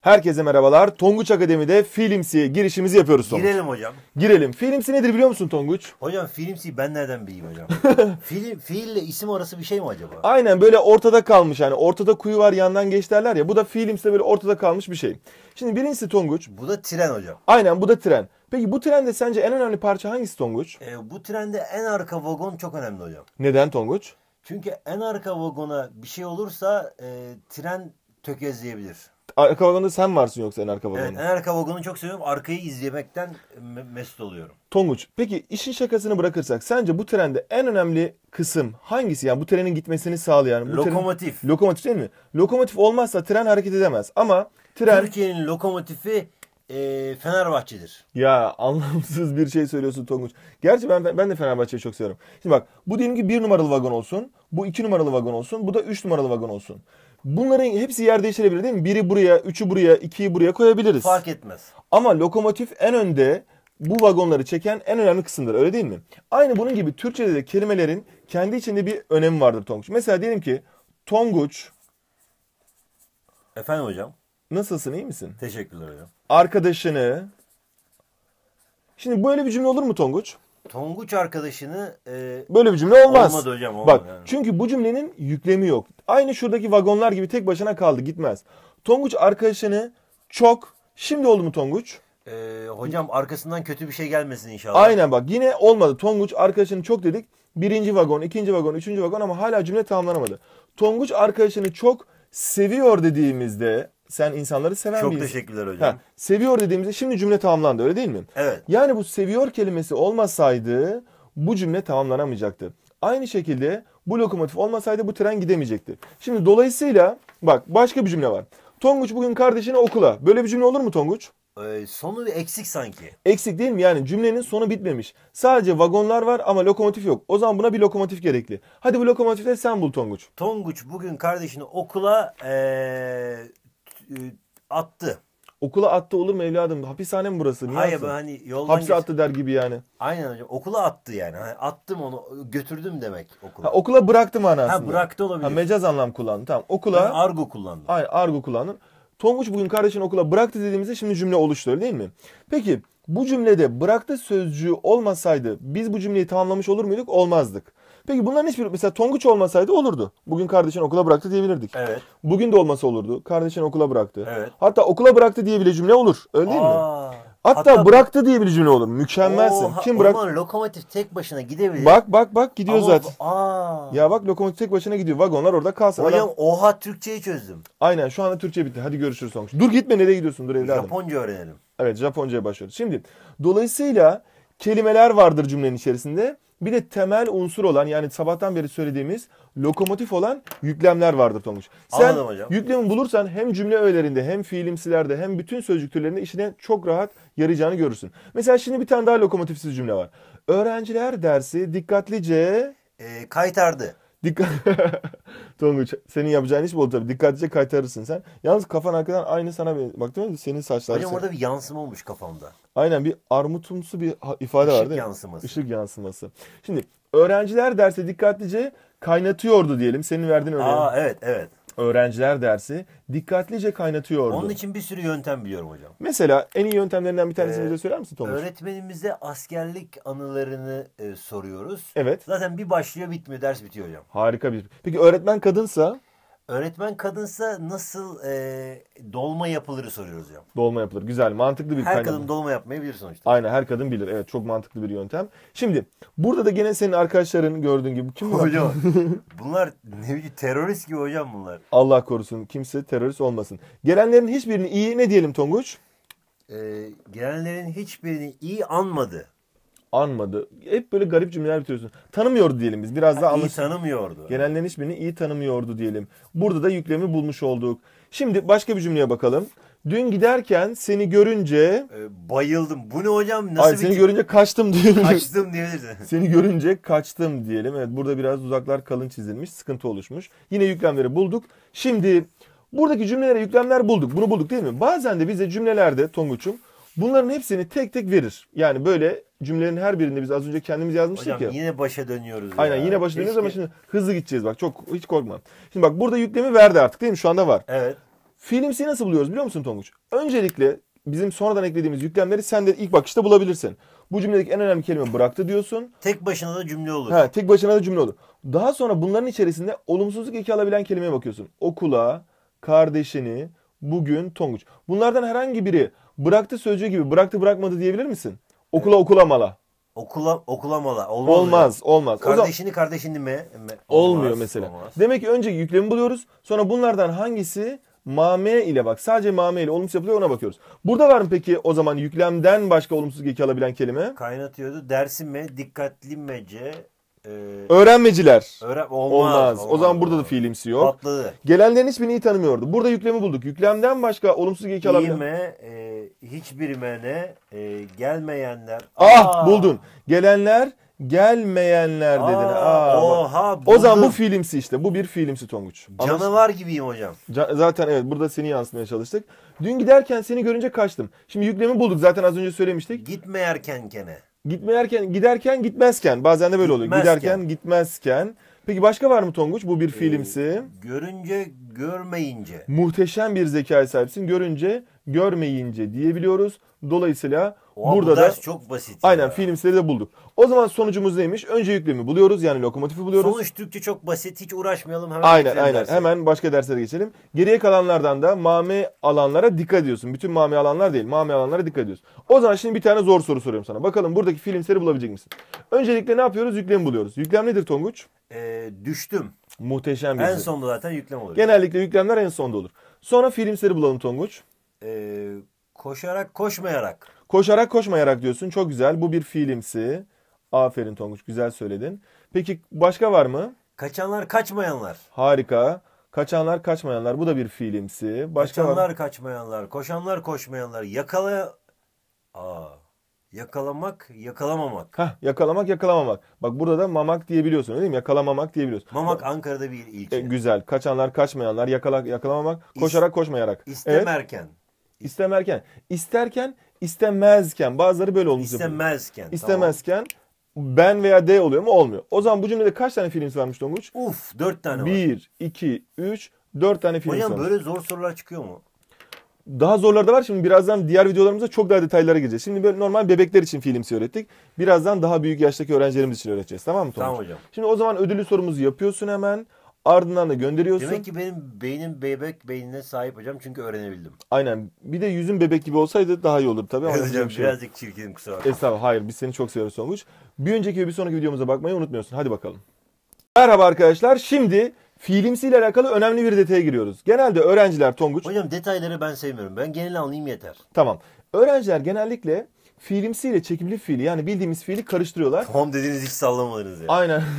Herkese merhabalar. Tonguç Akademi'de Filmsi girişimizi yapıyoruz Tonguç. Girelim hocam. Girelim. Filmsi nedir biliyor musun Tonguç? Hocam Filmsi ben nereden bileyim hocam? Film, fiille isim arası bir şey mi acaba? Aynen böyle ortada kalmış yani. Ortada kuyu var yandan geç derler ya. Bu da Filmsi'de böyle ortada kalmış bir şey. Şimdi birincisi Tonguç. Bu da tren hocam. Aynen bu da tren. Peki bu trende sence en önemli parça hangisi Tonguç? E, bu trende en arka vagon çok önemli hocam. Neden Tonguç? Çünkü en arka vagona bir şey olursa e, tren tökezleyebilir. Arka vagonda sen varsın yoksa en arka vagonda. Evet, en arka vagonu çok seviyorum. Arkayı izlemekten me- mesut oluyorum. Tonguç peki işin şakasını bırakırsak sence bu trende en önemli kısım hangisi? Yani bu trenin gitmesini sağlayan. Bu lokomotif. Tren, lokomotif değil mi? Lokomotif olmazsa tren hareket edemez ama tren... Türkiye'nin lokomotifi e, Fenerbahçe'dir. Ya anlamsız bir şey söylüyorsun Tonguç. Gerçi ben ben de Fenerbahçe'yi çok seviyorum. Şimdi bak bu diyelim ki bir numaralı vagon olsun. Bu iki numaralı vagon olsun. Bu da üç numaralı vagon olsun. Bunların hepsi yer değiştirebilir değil mi? Biri buraya, üçü buraya, ikiyi buraya koyabiliriz. Fark etmez. Ama lokomotif en önde bu vagonları çeken en önemli kısımdır öyle değil mi? Aynı bunun gibi Türkçe'de de kelimelerin kendi içinde bir önemi vardır Tonguç. Mesela diyelim ki Tonguç. Efendim hocam? Nasılsın iyi misin? Teşekkürler hocam. Arkadaşını. Şimdi böyle bir cümle olur mu Tonguç? Tonguç arkadaşını e, böyle bir cümle olmaz. Olmadı hocam. Olmadı Bak yani. çünkü bu cümlenin yüklemi yok. Aynı şuradaki vagonlar gibi tek başına kaldı gitmez. Tonguç arkadaşını çok şimdi oldu mu Tonguç? Ee, hocam arkasından kötü bir şey gelmesin inşallah. Aynen bak yine olmadı. Tonguç arkadaşını çok dedik. Birinci vagon, ikinci vagon, üçüncü vagon ama hala cümle tamamlanamadı. Tonguç arkadaşını çok seviyor dediğimizde sen insanları seven Çok birisin. teşekkürler hocam. Ha, seviyor dediğimizde şimdi cümle tamamlandı öyle değil mi? Evet. Yani bu seviyor kelimesi olmasaydı bu cümle tamamlanamayacaktı. Aynı şekilde bu lokomotif olmasaydı bu tren gidemeyecekti. Şimdi dolayısıyla bak başka bir cümle var. Tonguç bugün kardeşini okula. Böyle bir cümle olur mu Tonguç? Ee, sonu eksik sanki. Eksik değil mi? Yani cümlenin sonu bitmemiş. Sadece vagonlar var ama lokomotif yok. O zaman buna bir lokomotif gerekli. Hadi bu lokomotifte sen bul Tonguç. Tonguç bugün kardeşini okula ee, e, attı. Okula attı olur mu evladım? Hapishane mi burası? Niye Hayır atsın? hani yoldan Hapse geç... attı der gibi yani. Aynen hocam. Okula attı yani. Hani attım onu götürdüm demek okula. Ha, okula bıraktım manasında. Ha bıraktı olabilir. Ha, mecaz anlam kullandım. Tamam okula. Ben argo kullandım. Hayır argo kullandım. Tonguç bugün kardeşini okula bıraktı dediğimizde şimdi cümle oluştu öyle değil mi? Peki bu cümlede bıraktı sözcüğü olmasaydı biz bu cümleyi tamamlamış olur muyduk? Olmazdık. Peki bunların hiçbir mesela Tonguç olmasaydı olurdu. Bugün kardeşin okula bıraktı diyebilirdik. Evet. Bugün de olmasa olurdu. Kardeşin okula bıraktı. Evet. Hatta okula bıraktı diye bile cümle olur. Öyle değil mi? Hatta, Hatta bıraktı diye bir cümle olur. Mükemmelsin. Oha, Kim bıraktı? lokomotif tek başına gidebilir. Bak bak bak gidiyor Ama, zaten. Aa. Ya bak lokomotif tek başına gidiyor. Vagonlar orada kalsın. Hocam oha Türkçeyi çözdüm. Aynen şu anda Türkçe bitti. Hadi görüşürüz sonuç. Dur gitme nereye gidiyorsun? Dur evladım. Japonca öğrenelim. Evet Japonca'ya başlıyoruz. Şimdi dolayısıyla kelimeler vardır cümlenin içerisinde. Bir de temel unsur olan yani sabahtan beri söylediğimiz lokomotif olan yüklemler vardır Tomuç. Sen Anladım hocam. yüklemi bulursan hem cümle öğelerinde hem fiilimsilerde hem bütün sözcük türlerinde işine çok rahat yarayacağını görürsün. Mesela şimdi bir tane daha lokomotifsiz cümle var. Öğrenciler dersi dikkatlice... E, kaytardı. Dikkat... Tonguç senin yapacağın iş bol tabii. Dikkatlice kaytarırsın sen. Yalnız kafan arkadan aynı sana benziyor. Bak değil mi? Senin saçlar. Hocam orada bir yansıma olmuş kafamda. Aynen bir armutumsu bir ifade vardı. Işık var değil yansıması. Işık yansıması. Şimdi öğrenciler derse dikkatlice kaynatıyordu diyelim. Senin verdiğin örneğin. Aa evet evet öğrenciler dersi dikkatlice kaynatıyordu. Onun için bir sürü yöntem biliyorum hocam. Mesela en iyi yöntemlerinden bir tanesini ee, bize söyler misin Tomuş? Öğretmenimize askerlik anılarını e, soruyoruz. Evet. Zaten bir başlıyor bitmiyor ders bitiyor hocam. Harika bir. Peki öğretmen kadınsa? Öğretmen kadınsa nasıl e, dolma yapılırı soruyoruz hocam. Dolma yapılır. Güzel. Mantıklı bir Her kaynak. kadın dolma yapmayı bilir sonuçta. Aynen her kadın bilir. Evet çok mantıklı bir yöntem. Şimdi burada da gene senin arkadaşların gördüğün gibi. Kim bunlar? Hocam bunlar ne bileyim terörist gibi hocam bunlar. Allah korusun kimse terörist olmasın. Gelenlerin hiçbirini iyi ne diyelim Tonguç? Ee, gelenlerin hiçbirini iyi anmadı anmadı. Hep böyle garip cümleler bitiriyorsun. Tanımıyordu diyelim biz. Biraz daha anlaşılır. tanımıyordu. Gelenlerin hiçbirini iyi tanımıyordu diyelim. Burada da yüklemi bulmuş olduk. Şimdi başka bir cümleye bakalım. Dün giderken seni görünce... E, bayıldım. Bu ne hocam? Nasıl Ay, seni bir... görünce kaçtım diyelim. Kaçtım diyebilirsin. seni görünce kaçtım diyelim. Evet burada biraz uzaklar kalın çizilmiş. Sıkıntı oluşmuş. Yine yüklemleri bulduk. Şimdi buradaki cümlelere yüklemler bulduk. Bunu bulduk değil mi? Bazen de bize cümlelerde Tonguç'um bunların hepsini tek tek verir. Yani böyle cümlelerin her birinde biz az önce kendimiz yazmıştık Hocam, ya. yine başa dönüyoruz. Aynen ya. yine başa dönüyoruz ama şimdi hızlı gideceğiz bak çok hiç korkma. Şimdi bak burada yüklemi verdi artık değil mi? Şu anda var. Evet. Filmsi nasıl buluyoruz biliyor musun Tonguç? Öncelikle bizim sonradan eklediğimiz yüklemleri sen de ilk bakışta bulabilirsin. Bu cümledeki en önemli kelime bıraktı diyorsun. Tek başına da cümle olur. Ha, tek başına da cümle olur. Daha sonra bunların içerisinde olumsuzluk eki alabilen kelimeye bakıyorsun. Okula, kardeşini, bugün, Tonguç. Bunlardan herhangi biri bıraktı sözcüğü gibi bıraktı bırakmadı diyebilir misin? Okula okula mala. Okula okula mala. Olmaz. Olmaz. olmaz. Kardeşini zaman, kardeşini mi? Olmaz, olmuyor mesela. Olmaz. Demek ki önce yüklemi buluyoruz. Sonra bunlardan hangisi mame ile bak sadece mame ile olumsuz yapılıyor ona bakıyoruz. Burada var mı peki o zaman yüklemden başka olumsuz geki alabilen kelime? Kaynatıyordu. Dersim'e, dikkatlime, e, öğrenmeciler öğren olmaz, olmaz. olmaz. O zaman burada da fiilimsi yok. Patladı. Gelenlerin hiçbirini iyi tanımıyordu. Burada yüklemi bulduk. Yüklemden başka olumsuz geki alabilir. İyime e, hiçbirime ne e, gelmeyenler. Ah Aa. buldun. Gelenler gelmeyenler dedin. Aa, oha, o zaman bu fiilimsi işte. Bu bir fiilimsi Tonguç. Canavar gibiyim hocam. Ca- zaten evet burada seni yansıtmaya çalıştık. Dün giderken seni görünce kaçtım. Şimdi yüklemi bulduk zaten az önce söylemiştik. Gitme erken kene. Gitmeyerken, giderken, gitmezken. Bazen de böyle oluyor. Gitmezken. Giderken, gitmezken. Peki başka var mı Tonguç? Bu bir ee, filmsi. görünce, görmeyince. Muhteşem bir zeka sahipsin. Görünce, görmeyince diyebiliyoruz. Dolayısıyla o burada da çok basit. Aynen ya. filmsleri de bulduk. O zaman sonucumuz neymiş? Önce yüklemi buluyoruz yani lokomotifi buluyoruz. Sonuç Türkçe çok basit. Hiç uğraşmayalım hemen. Aynen aynen. Derse. Hemen başka derslere geçelim. Geriye kalanlardan da mame alanlara dikkat ediyorsun. Bütün mame alanlar değil. Mame alanlara dikkat ediyorsun. O zaman şimdi bir tane zor soru soruyorum sana. Bakalım buradaki filmsleri bulabilecek misin? Öncelikle ne yapıyoruz? Yüklemi buluyoruz. Yüklem nedir Tonguç? Ee, düştüm. Muhteşem bir En sonda zaten yüklem olur. Genellikle yüklemler en sonda olur. Sonra filmsleri bulalım Tonguç. Ee, Koşarak koşmayarak. Koşarak koşmayarak diyorsun. Çok güzel. Bu bir fiilimsi. Aferin Tonguç. Güzel söyledin. Peki başka var mı? Kaçanlar kaçmayanlar. Harika. Kaçanlar kaçmayanlar. Bu da bir fiilimsi. Başka Kaçanlar var... kaçmayanlar. Koşanlar koşmayanlar. Yakala... Aa, yakalamak yakalamamak. Hah, yakalamak yakalamamak. Bak burada da mamak diyebiliyorsun öyle mi? Yakalamamak diyebiliyorsun. Mamak Ankara'da bir ilçe. E, güzel. Kaçanlar kaçmayanlar. Yakala, yakalamamak. Koşarak koşmayarak. İstemerken. Evet. İstemerken. İsterken, istemezken. Bazıları böyle olmuş. İstemezken. Yapıyor. İstemezken. Tamam. Ben veya D oluyor mu? Olmuyor. O zaman bu cümlede kaç tane fiil varmış Tonguç? Uf dört tane Bir, var. Bir, iki, üç, dört tane fiil Hocam böyle zor sorular çıkıyor mu? Daha zorları da var. Şimdi birazdan diğer videolarımızda çok daha detaylara gireceğiz. Şimdi böyle normal bebekler için fiilimsi öğrettik. Birazdan daha büyük yaştaki öğrencilerimiz için öğreteceğiz. Tamam mı Tonguç? Tamam hocam. Şimdi o zaman ödüllü sorumuzu yapıyorsun hemen. Ardından da gönderiyorsun. Demek ki benim beynim bebek beynine sahip hocam çünkü öğrenebildim. Aynen. Bir de yüzün bebek gibi olsaydı daha iyi olur tabii. Ama hocam şey. birazcık çirkinim kusura bakma. Estağfurullah. Hayır biz seni çok seviyoruz Songuç. Bir önceki ve bir sonraki videomuza bakmayı unutmuyorsun. Hadi bakalım. Merhaba arkadaşlar. Şimdi fiilimsiyle alakalı önemli bir detaya giriyoruz. Genelde öğrenciler Tonguç... Hocam detayları ben sevmiyorum. Ben genel anlayayım yeter. Tamam. Öğrenciler genellikle fiilimsiyle çekimli fiili yani bildiğimiz fiili karıştırıyorlar. Tamam dediğiniz hiç sallamadınız ya. Yani. Aynen.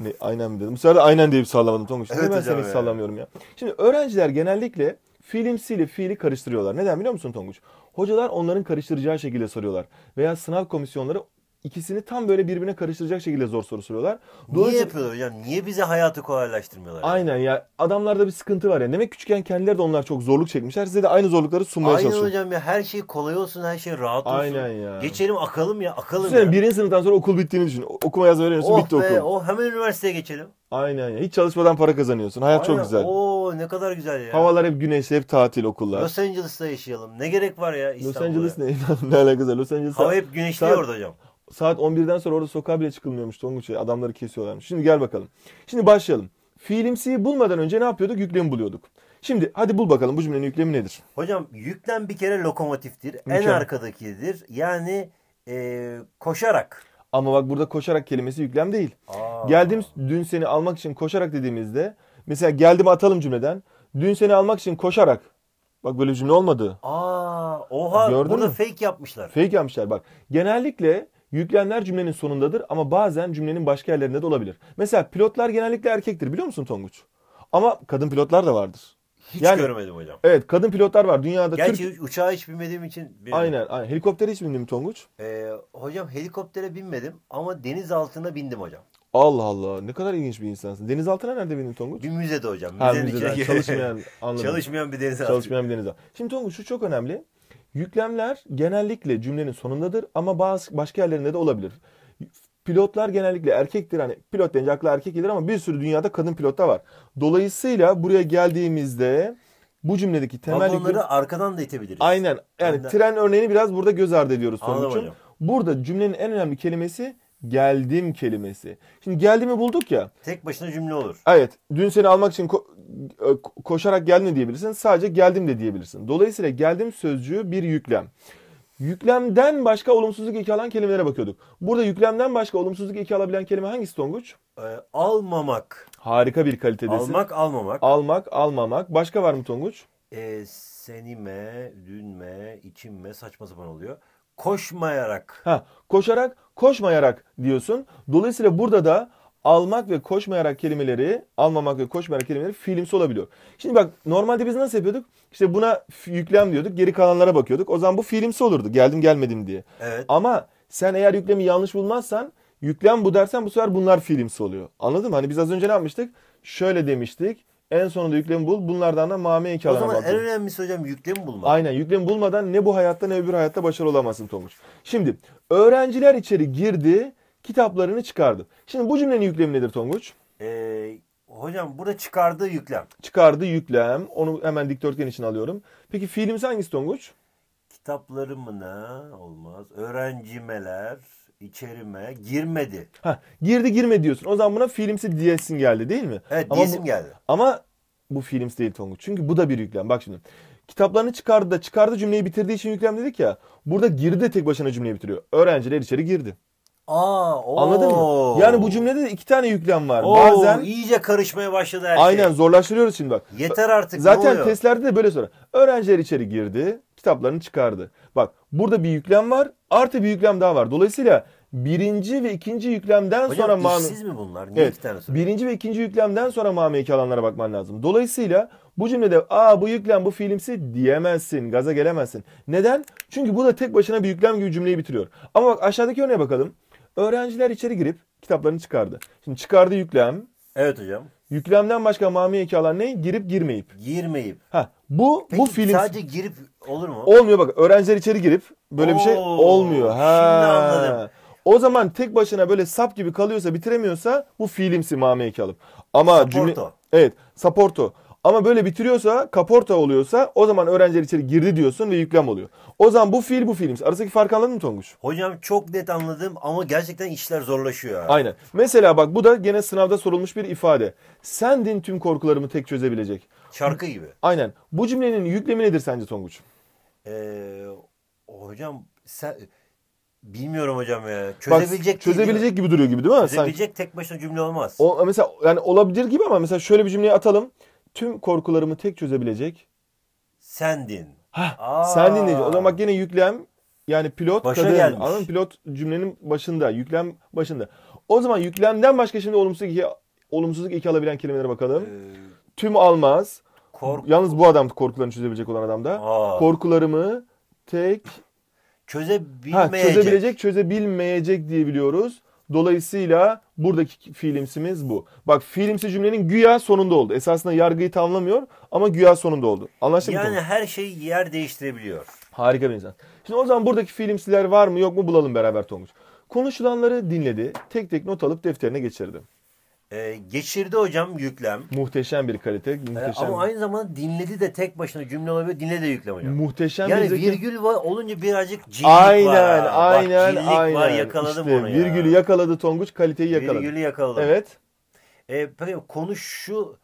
Ne, aynen mi dedim? Bu sefer de aynen deyip sallamadım Tonguç. Evet, ben seni hiç sallamıyorum ya. Şimdi öğrenciler genellikle fiilimsiyle fiili karıştırıyorlar. Neden biliyor musun Tonguç? Hocalar onların karıştıracağı şekilde soruyorlar. Veya sınav komisyonları ikisini tam böyle birbirine karıştıracak şekilde zor soru soruyorlar. Niye yapıyorlar hocam? Niye bize hayatı kolaylaştırmıyorlar? yani? aynen ya adamlarda bir sıkıntı var ya. Demek küçükken kendileri de onlar çok zorluk çekmişler. Size de aynı zorlukları sunmaya Aynen çalışıyor. hocam ya her şey kolay olsun, her şey rahat olsun. Aynen ya. Geçelim akalım ya, akalım Düşünsene ya. birinci sınıftan sonra okul bittiğini düşün. Okuma yazma öğreniyorsun oh bitti be, okul. oh hemen üniversiteye geçelim. Aynen ya. Hiç çalışmadan para kazanıyorsun. Hayat çok güzel. Oo ne kadar güzel ya. Havalar hep güneşli, hep tatil okullar. Los, Angeles'ta yaşayalım. Ne gerek var ya İstanbul'a? Angeles ne? ne alakası var? Los Angeles Hava hep güneşli Saat- orada hocam saat 11'den sonra orada sokağa bile çıkılmıyormuş Tonguç'a. Adamları kesiyorlarmış. Şimdi gel bakalım. Şimdi başlayalım. Fiilimsiyi bulmadan önce ne yapıyorduk? Yüklemi buluyorduk. Şimdi hadi bul bakalım bu cümlenin yüklemi nedir? Hocam yüklem bir kere lokomotiftir. Mükemmel. En arkadakidir. Yani e, koşarak. Ama bak burada koşarak kelimesi yüklem değil. Aa. Geldim dün seni almak için koşarak dediğimizde mesela geldim atalım cümleden. Dün seni almak için koşarak. Bak böyle cümle olmadı. Aa, oha Gördün burada mü? fake yapmışlar. Fake yapmışlar bak. Genellikle Yüklemler cümlenin sonundadır ama bazen cümlenin başka yerlerinde de olabilir. Mesela pilotlar genellikle erkektir biliyor musun Tonguç? Ama kadın pilotlar da vardır. Hiç yani, görmedim hocam. Evet kadın pilotlar var dünyada. Gerçi Türk... uçağa hiç binmediğim için. Bilmiyorum. Aynen, aynen. Helikoptere hiç bindim Tonguç? Ee, hocam helikoptere binmedim ama deniz altına bindim hocam. Allah Allah ne kadar ilginç bir insansın. Deniz altına nerede bindin Tonguç? Bir müzede hocam. Müzenin ha, müzede. Çalışmayan, Çalışmayan bir deniz altı. Çalışmayan bir deniz altı. Şimdi Tonguç şu çok önemli. Yüklemler genellikle cümlenin sonundadır ama bazı başka yerlerinde de olabilir. Pilotlar genellikle erkektir. Hani pilot denince akla erkek gelir ama bir sürü dünyada kadın pilot da var. Dolayısıyla buraya geldiğimizde bu cümledeki temel Vagonları yüklem... arkadan da itebiliriz. Aynen. Yani Önden. tren örneğini biraz burada göz ardı ediyoruz sonuçta. Burada cümlenin en önemli kelimesi geldim kelimesi. Şimdi geldimi bulduk ya. Tek başına cümle olur. Evet. Dün seni almak için koşarak geldim diyebilirsin. Sadece geldim de diyebilirsin. Dolayısıyla geldim sözcüğü bir yüklem. Yüklemden başka olumsuzluk eki alan kelimelere bakıyorduk. Burada yüklemden başka olumsuzluk eki alabilen kelime hangisi Tonguç? Ee, almamak. Harika bir kalitedesin. Almak, almamak. Almak, almamak. Başka var mı Tonguç? Ee, senime, dünme, içinme saçma sapan oluyor. Koşmayarak. Ha, koşarak, koşmayarak diyorsun. Dolayısıyla burada da almak ve koşmayarak kelimeleri, almamak ve koşmayarak kelimeleri fiilimsi olabiliyor. Şimdi bak normalde biz nasıl yapıyorduk? İşte buna yüklem diyorduk, geri kalanlara bakıyorduk. O zaman bu fiilimsi olurdu geldim gelmedim diye. Evet. Ama sen eğer yüklemi yanlış bulmazsan, yüklem bu dersen bu sefer bunlar fiilimsi oluyor. Anladın mı? Hani biz az önce ne yapmıştık? Şöyle demiştik. En sonunda yüklemi bul. Bunlardan da mame bak. O zaman bakıyorum. en önemlisi hocam yüklemi bulmak. Aynen yüklemi bulmadan ne bu hayatta ne öbür hayatta başarılı olamazsın Tomuş. Şimdi öğrenciler içeri girdi kitaplarını çıkardı. Şimdi bu cümlenin yüklemi nedir Tonguç? Ee, hocam burada çıkardığı yüklem. Çıkardığı yüklem. Onu hemen dikdörtgen için alıyorum. Peki fiilimiz hangisi Tonguç? Kitaplarımına olmaz. Öğrencimeler içerime girmedi. Ha, girdi girmedi diyorsun. O zaman buna fiilimsi diyesin geldi değil mi? Evet Diyesin geldi. Ama bu fiilimsi değil Tonguç. Çünkü bu da bir yüklem. Bak şimdi. Kitaplarını çıkardı da çıkardı cümleyi bitirdiği için yüklem dedik ya. Burada girdi de tek başına cümleyi bitiriyor. Öğrenciler içeri girdi. Aa, Anladın mı? Yani bu cümlede de iki tane yüklem var. Oo, Bazen iyice karışmaya başladı her şey. Aynen zorlaştırıyoruz şimdi bak. Yeter artık. Zaten testlerde de böyle sorar. Öğrenciler içeri girdi, kitaplarını çıkardı. Bak burada bir yüklem var, artı bir yüklem daha var. Dolayısıyla birinci ve ikinci yüklemden Hocam, sonra manu... işsiz mi bunlar? Niye evet, iki tane soruyor? Birinci ve ikinci yüklemden sonra mameki alanlara bakman lazım. Dolayısıyla bu cümlede aa bu yüklem bu filmsi diyemezsin. Gaza gelemezsin. Neden? Çünkü bu da tek başına bir yüklem gibi cümleyi bitiriyor. Ama bak aşağıdaki örneğe bakalım. Öğrenciler içeri girip kitaplarını çıkardı. Şimdi çıkardı yüklem. Evet hocam. Yüklemden başka mami ekalar ne? Girip girmeyip. Girmeyip. Ha bu Peki, bu film sadece girip olur mu? Olmuyor bak. Öğrenciler içeri girip böyle Oo, bir şey olmuyor. Ha. Şimdi anladım. O zaman tek başına böyle sap gibi kalıyorsa bitiremiyorsa bu filmsi mami ekalıp. Ama Saporto. cümle Evet, Saporto. Ama böyle bitiriyorsa, kaporta oluyorsa o zaman öğrenciler içeri girdi diyorsun ve yüklem oluyor. O zaman bu fiil bu fiilims. Arasındaki farkı anladın mı Tonguç? Hocam çok net anladım ama gerçekten işler zorlaşıyor. Aynen. Mesela bak bu da gene sınavda sorulmuş bir ifade. Sendin tüm korkularımı tek çözebilecek. Şarkı gibi. Aynen. Bu cümlenin yüklemi nedir sence Tonguç? Ee, hocam sen... Bilmiyorum hocam ya. Çözebilecek Bak, çözebilecek gibi duruyor gibi değil mi? Çözebilecek Sanki. tek başına cümle olmaz. O, mesela yani olabilir gibi ama mesela şöyle bir cümleyi atalım tüm korkularımı tek çözebilecek sendin. Hah, Aa. sen dinleyici. O zaman bak yine yüklem yani pilot Başa kadın. gelmiş. Anladın mı? Pilot cümlenin başında. Yüklem başında. O zaman yüklemden başka şimdi olumsuzluk iki, olumsuzluk iki alabilen kelimelere bakalım. Ee, Tüm almaz. Kork- Yalnız bu adam korkularını çözebilecek olan adam da. Aa. Korkularımı tek Ha, çözebilecek. çözebilecek çözebilmeyecek diye biliyoruz. Dolayısıyla buradaki fiilimsimiz bu. Bak fiilimsi cümlenin güya sonunda oldu. Esasında yargıyı tamlamıyor ama güya sonunda oldu. Anlaştık yani mı? Yani her şey yer değiştirebiliyor. Harika bir insan. Şimdi o zaman buradaki fiilimsiler var mı yok mu bulalım beraber Tonguç. Konuşulanları dinledi. Tek tek not alıp defterine geçirdi. Ee, geçirdi hocam yüklem. Muhteşem bir kalite. Ee, muhteşem. ama aynı zamanda dinledi de tek başına cümle olabiliyor. Dinle de yüklem hocam. Muhteşem yani bir zeki... virgül var, olunca birazcık cillik aynen, var. Ha. Aynen Bak, aynen. var yakaladım işte, onu ya. Virgülü yakaladı Tonguç kaliteyi yakaladı. Virgülü yakaladı. Evet. Ee, peki konuşu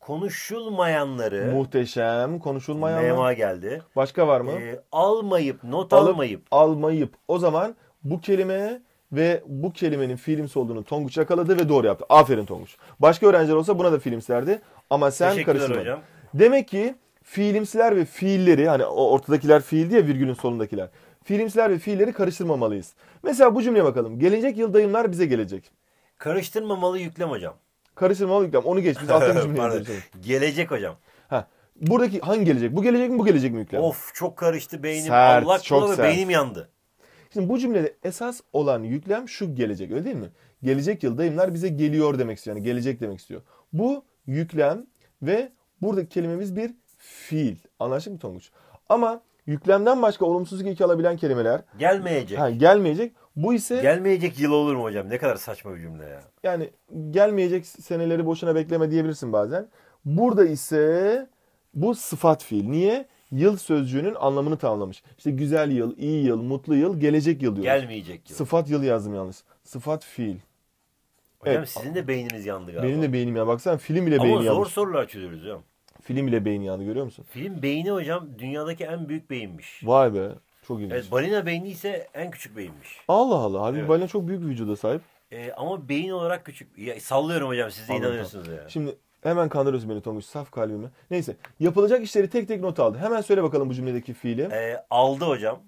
konuşulmayanları muhteşem konuşulmayanlar mema geldi. Başka var mı? Ee, almayıp not Alıp, almayıp almayıp. O zaman bu kelime ve bu kelimenin fiilimsi olduğunu Tonguç yakaladı ve doğru yaptı. Aferin Tonguç. Başka öğrenciler olsa buna da filimslerdi. ama sen Teşekkürler karıştırmadın. Demek ki fiilimsiler ve fiilleri hani ortadakiler fiil diye virgülün solundakiler. Fiilimsiler ve fiilleri karıştırmamalıyız. Mesela bu cümleye bakalım. Gelecek yıl dayımlar bize gelecek. Karıştırmamalı yüklem hocam. Karıştırmamalı yüklem. Onu geç. Biz alttaki cümleye Gelecek hocam. Ha. Buradaki hangi gelecek? Bu gelecek mi bu gelecek mi yüklem? Of çok karıştı beynim. Sert, Allah çok kulağı sert. beynim yandı. Şimdi bu cümlede esas olan yüklem şu gelecek öyle değil mi? Gelecek yıl dayımlar bize geliyor demek istiyor. Yani gelecek demek istiyor. Bu yüklem ve buradaki kelimemiz bir fiil. Anlaştık mı Tonguç? Ama yüklemden başka olumsuzluk eki alabilen kelimeler. Gelmeyecek. Ha, gelmeyecek. Bu ise... Gelmeyecek yıl olur mu hocam? Ne kadar saçma bir cümle ya. Yani gelmeyecek seneleri boşuna bekleme diyebilirsin bazen. Burada ise bu sıfat fiil. Niye? yıl sözcüğünün anlamını tamamlamış. İşte güzel yıl, iyi yıl, mutlu yıl, gelecek yıl diyoruz. Gelmeyecek yıl. Sıfat yıl yazdım yalnız. Sıfat fiil. Hocam evet. sizin de beyniniz yandı galiba. Benim de beynim ya. Baksana film bile beyni yandı. Ama zor sorular çözüyoruz hocam. Film bile beyni yandı görüyor musun? Film beyni hocam dünyadaki en büyük beyinmiş. Vay be. Çok ilginç. Evet, balina beyni ise en küçük beyinmiş. Allah Allah. Halbuki evet. balina çok büyük bir vücuda sahip. Ee, ama beyin olarak küçük. Ya, sallıyorum hocam siz de inanıyorsunuz ya. Şimdi Hemen kandırıyorsun beni Tonguç. Saf kalbime. Neyse. Yapılacak işleri tek tek not aldı. Hemen söyle bakalım bu cümledeki fiili. E, aldı hocam.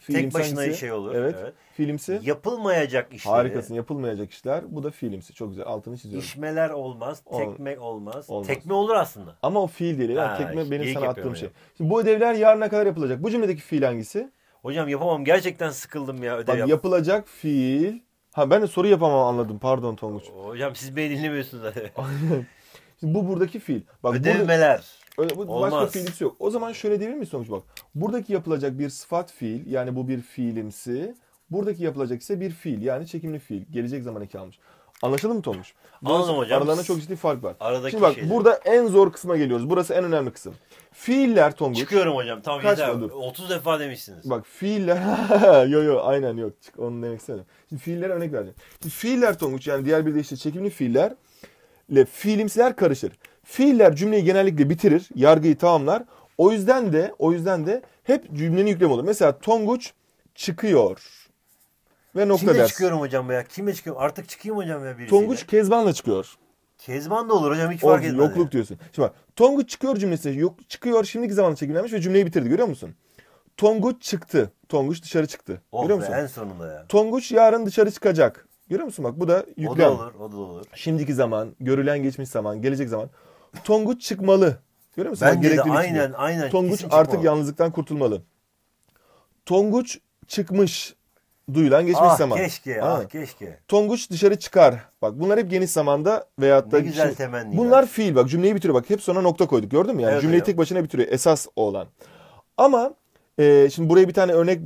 Fiilimsi Tek başına bir şey olur. Evet. evet. Fiilimsi. Yapılmayacak işler. Harikasın. Yapılmayacak işler. Bu da fiilimsi. Çok güzel. Altını çiziyorum. İşmeler olmaz. Tekme olmaz. olmaz. Tekme olur aslında. Ama o fiil değil. Yani ha, tekme benim sana attığım şey. Şimdi bu ödevler yarına kadar yapılacak. Bu cümledeki fiil hangisi? Hocam yapamam. Gerçekten sıkıldım ya ödev Bak, yap. yapılacak fiil. Ha ben de soru yapamam anladım. Pardon Tonguç. Hocam siz beni dinlemiyorsunuz. Şimdi bu buradaki fiil. Bak, Ödevmeler. Burada, bu Olmaz. Başka fiilisi yok. O zaman şöyle diyebilir miyiz sonuç bak. Buradaki yapılacak bir sıfat fiil yani bu bir fiilimsi. Buradaki yapılacak ise bir fiil yani çekimli fiil. Gelecek zaman eki almış. Anlaşıldı mı Tomuş? Anladım hocam. Aralarında çok ciddi fark var. Aradaki Şimdi bak şeyler. burada en zor kısma geliyoruz. Burası en önemli kısım. Fiiller Tomuş. Çıkıyorum hocam. Tamam Kaç yeter. Dur. 30 defa demişsiniz. Bak fiiller. yo yo aynen yok. onu demek istedim. Şimdi fiillere örnek vereceğim. Şimdi fiiller Tonguç yani diğer bir de işte çekimli fiiller ile fiilimsiler karışır. Fiiller cümleyi genellikle bitirir, yargıyı tamamlar. O yüzden de o yüzden de hep cümlenin yüklemi olur. Mesela Tonguç çıkıyor. Ve nokta Kimle çıkıyorum hocam ya? Kimle çıkıyorum? Artık çıkayım hocam ya birisiyle. Tonguç Kezban'la çıkıyor. Kezban da olur hocam hiç fark etmez. Yokluk yani. diyorsun. Şimdi bak Tonguç çıkıyor cümlesi. Yok, çıkıyor şimdiki zamanda çekimlenmiş ve cümleyi bitirdi görüyor musun? Tonguç çıktı. Tonguç dışarı çıktı. Oh Görüyor be, musun? en sonunda ya. Tonguç yarın dışarı çıkacak. Görüyor musun bak bu da yüklem. O da olur, o da olur. Şimdiki zaman, görülen geçmiş zaman, gelecek zaman. Tonguç çıkmalı. Görüyor musun? Ben de, aynen, aynen. Tonguç artık çıkmalı. yalnızlıktan kurtulmalı. Tonguç çıkmış. Duyulan geçmiş ah, zaman. Keşke, ha. ah keşke. Tonguç dışarı çıkar. Bak bunlar hep geniş zamanda veyahut da... Ne güzel temenni. Bunlar ya. fiil bak cümleyi bitiriyor. Bak hep sonra nokta koyduk gördün mü? Yani evet, cümleyi evet. tek başına bitiriyor. Esas o olan. Ama ee, şimdi buraya bir tane örnek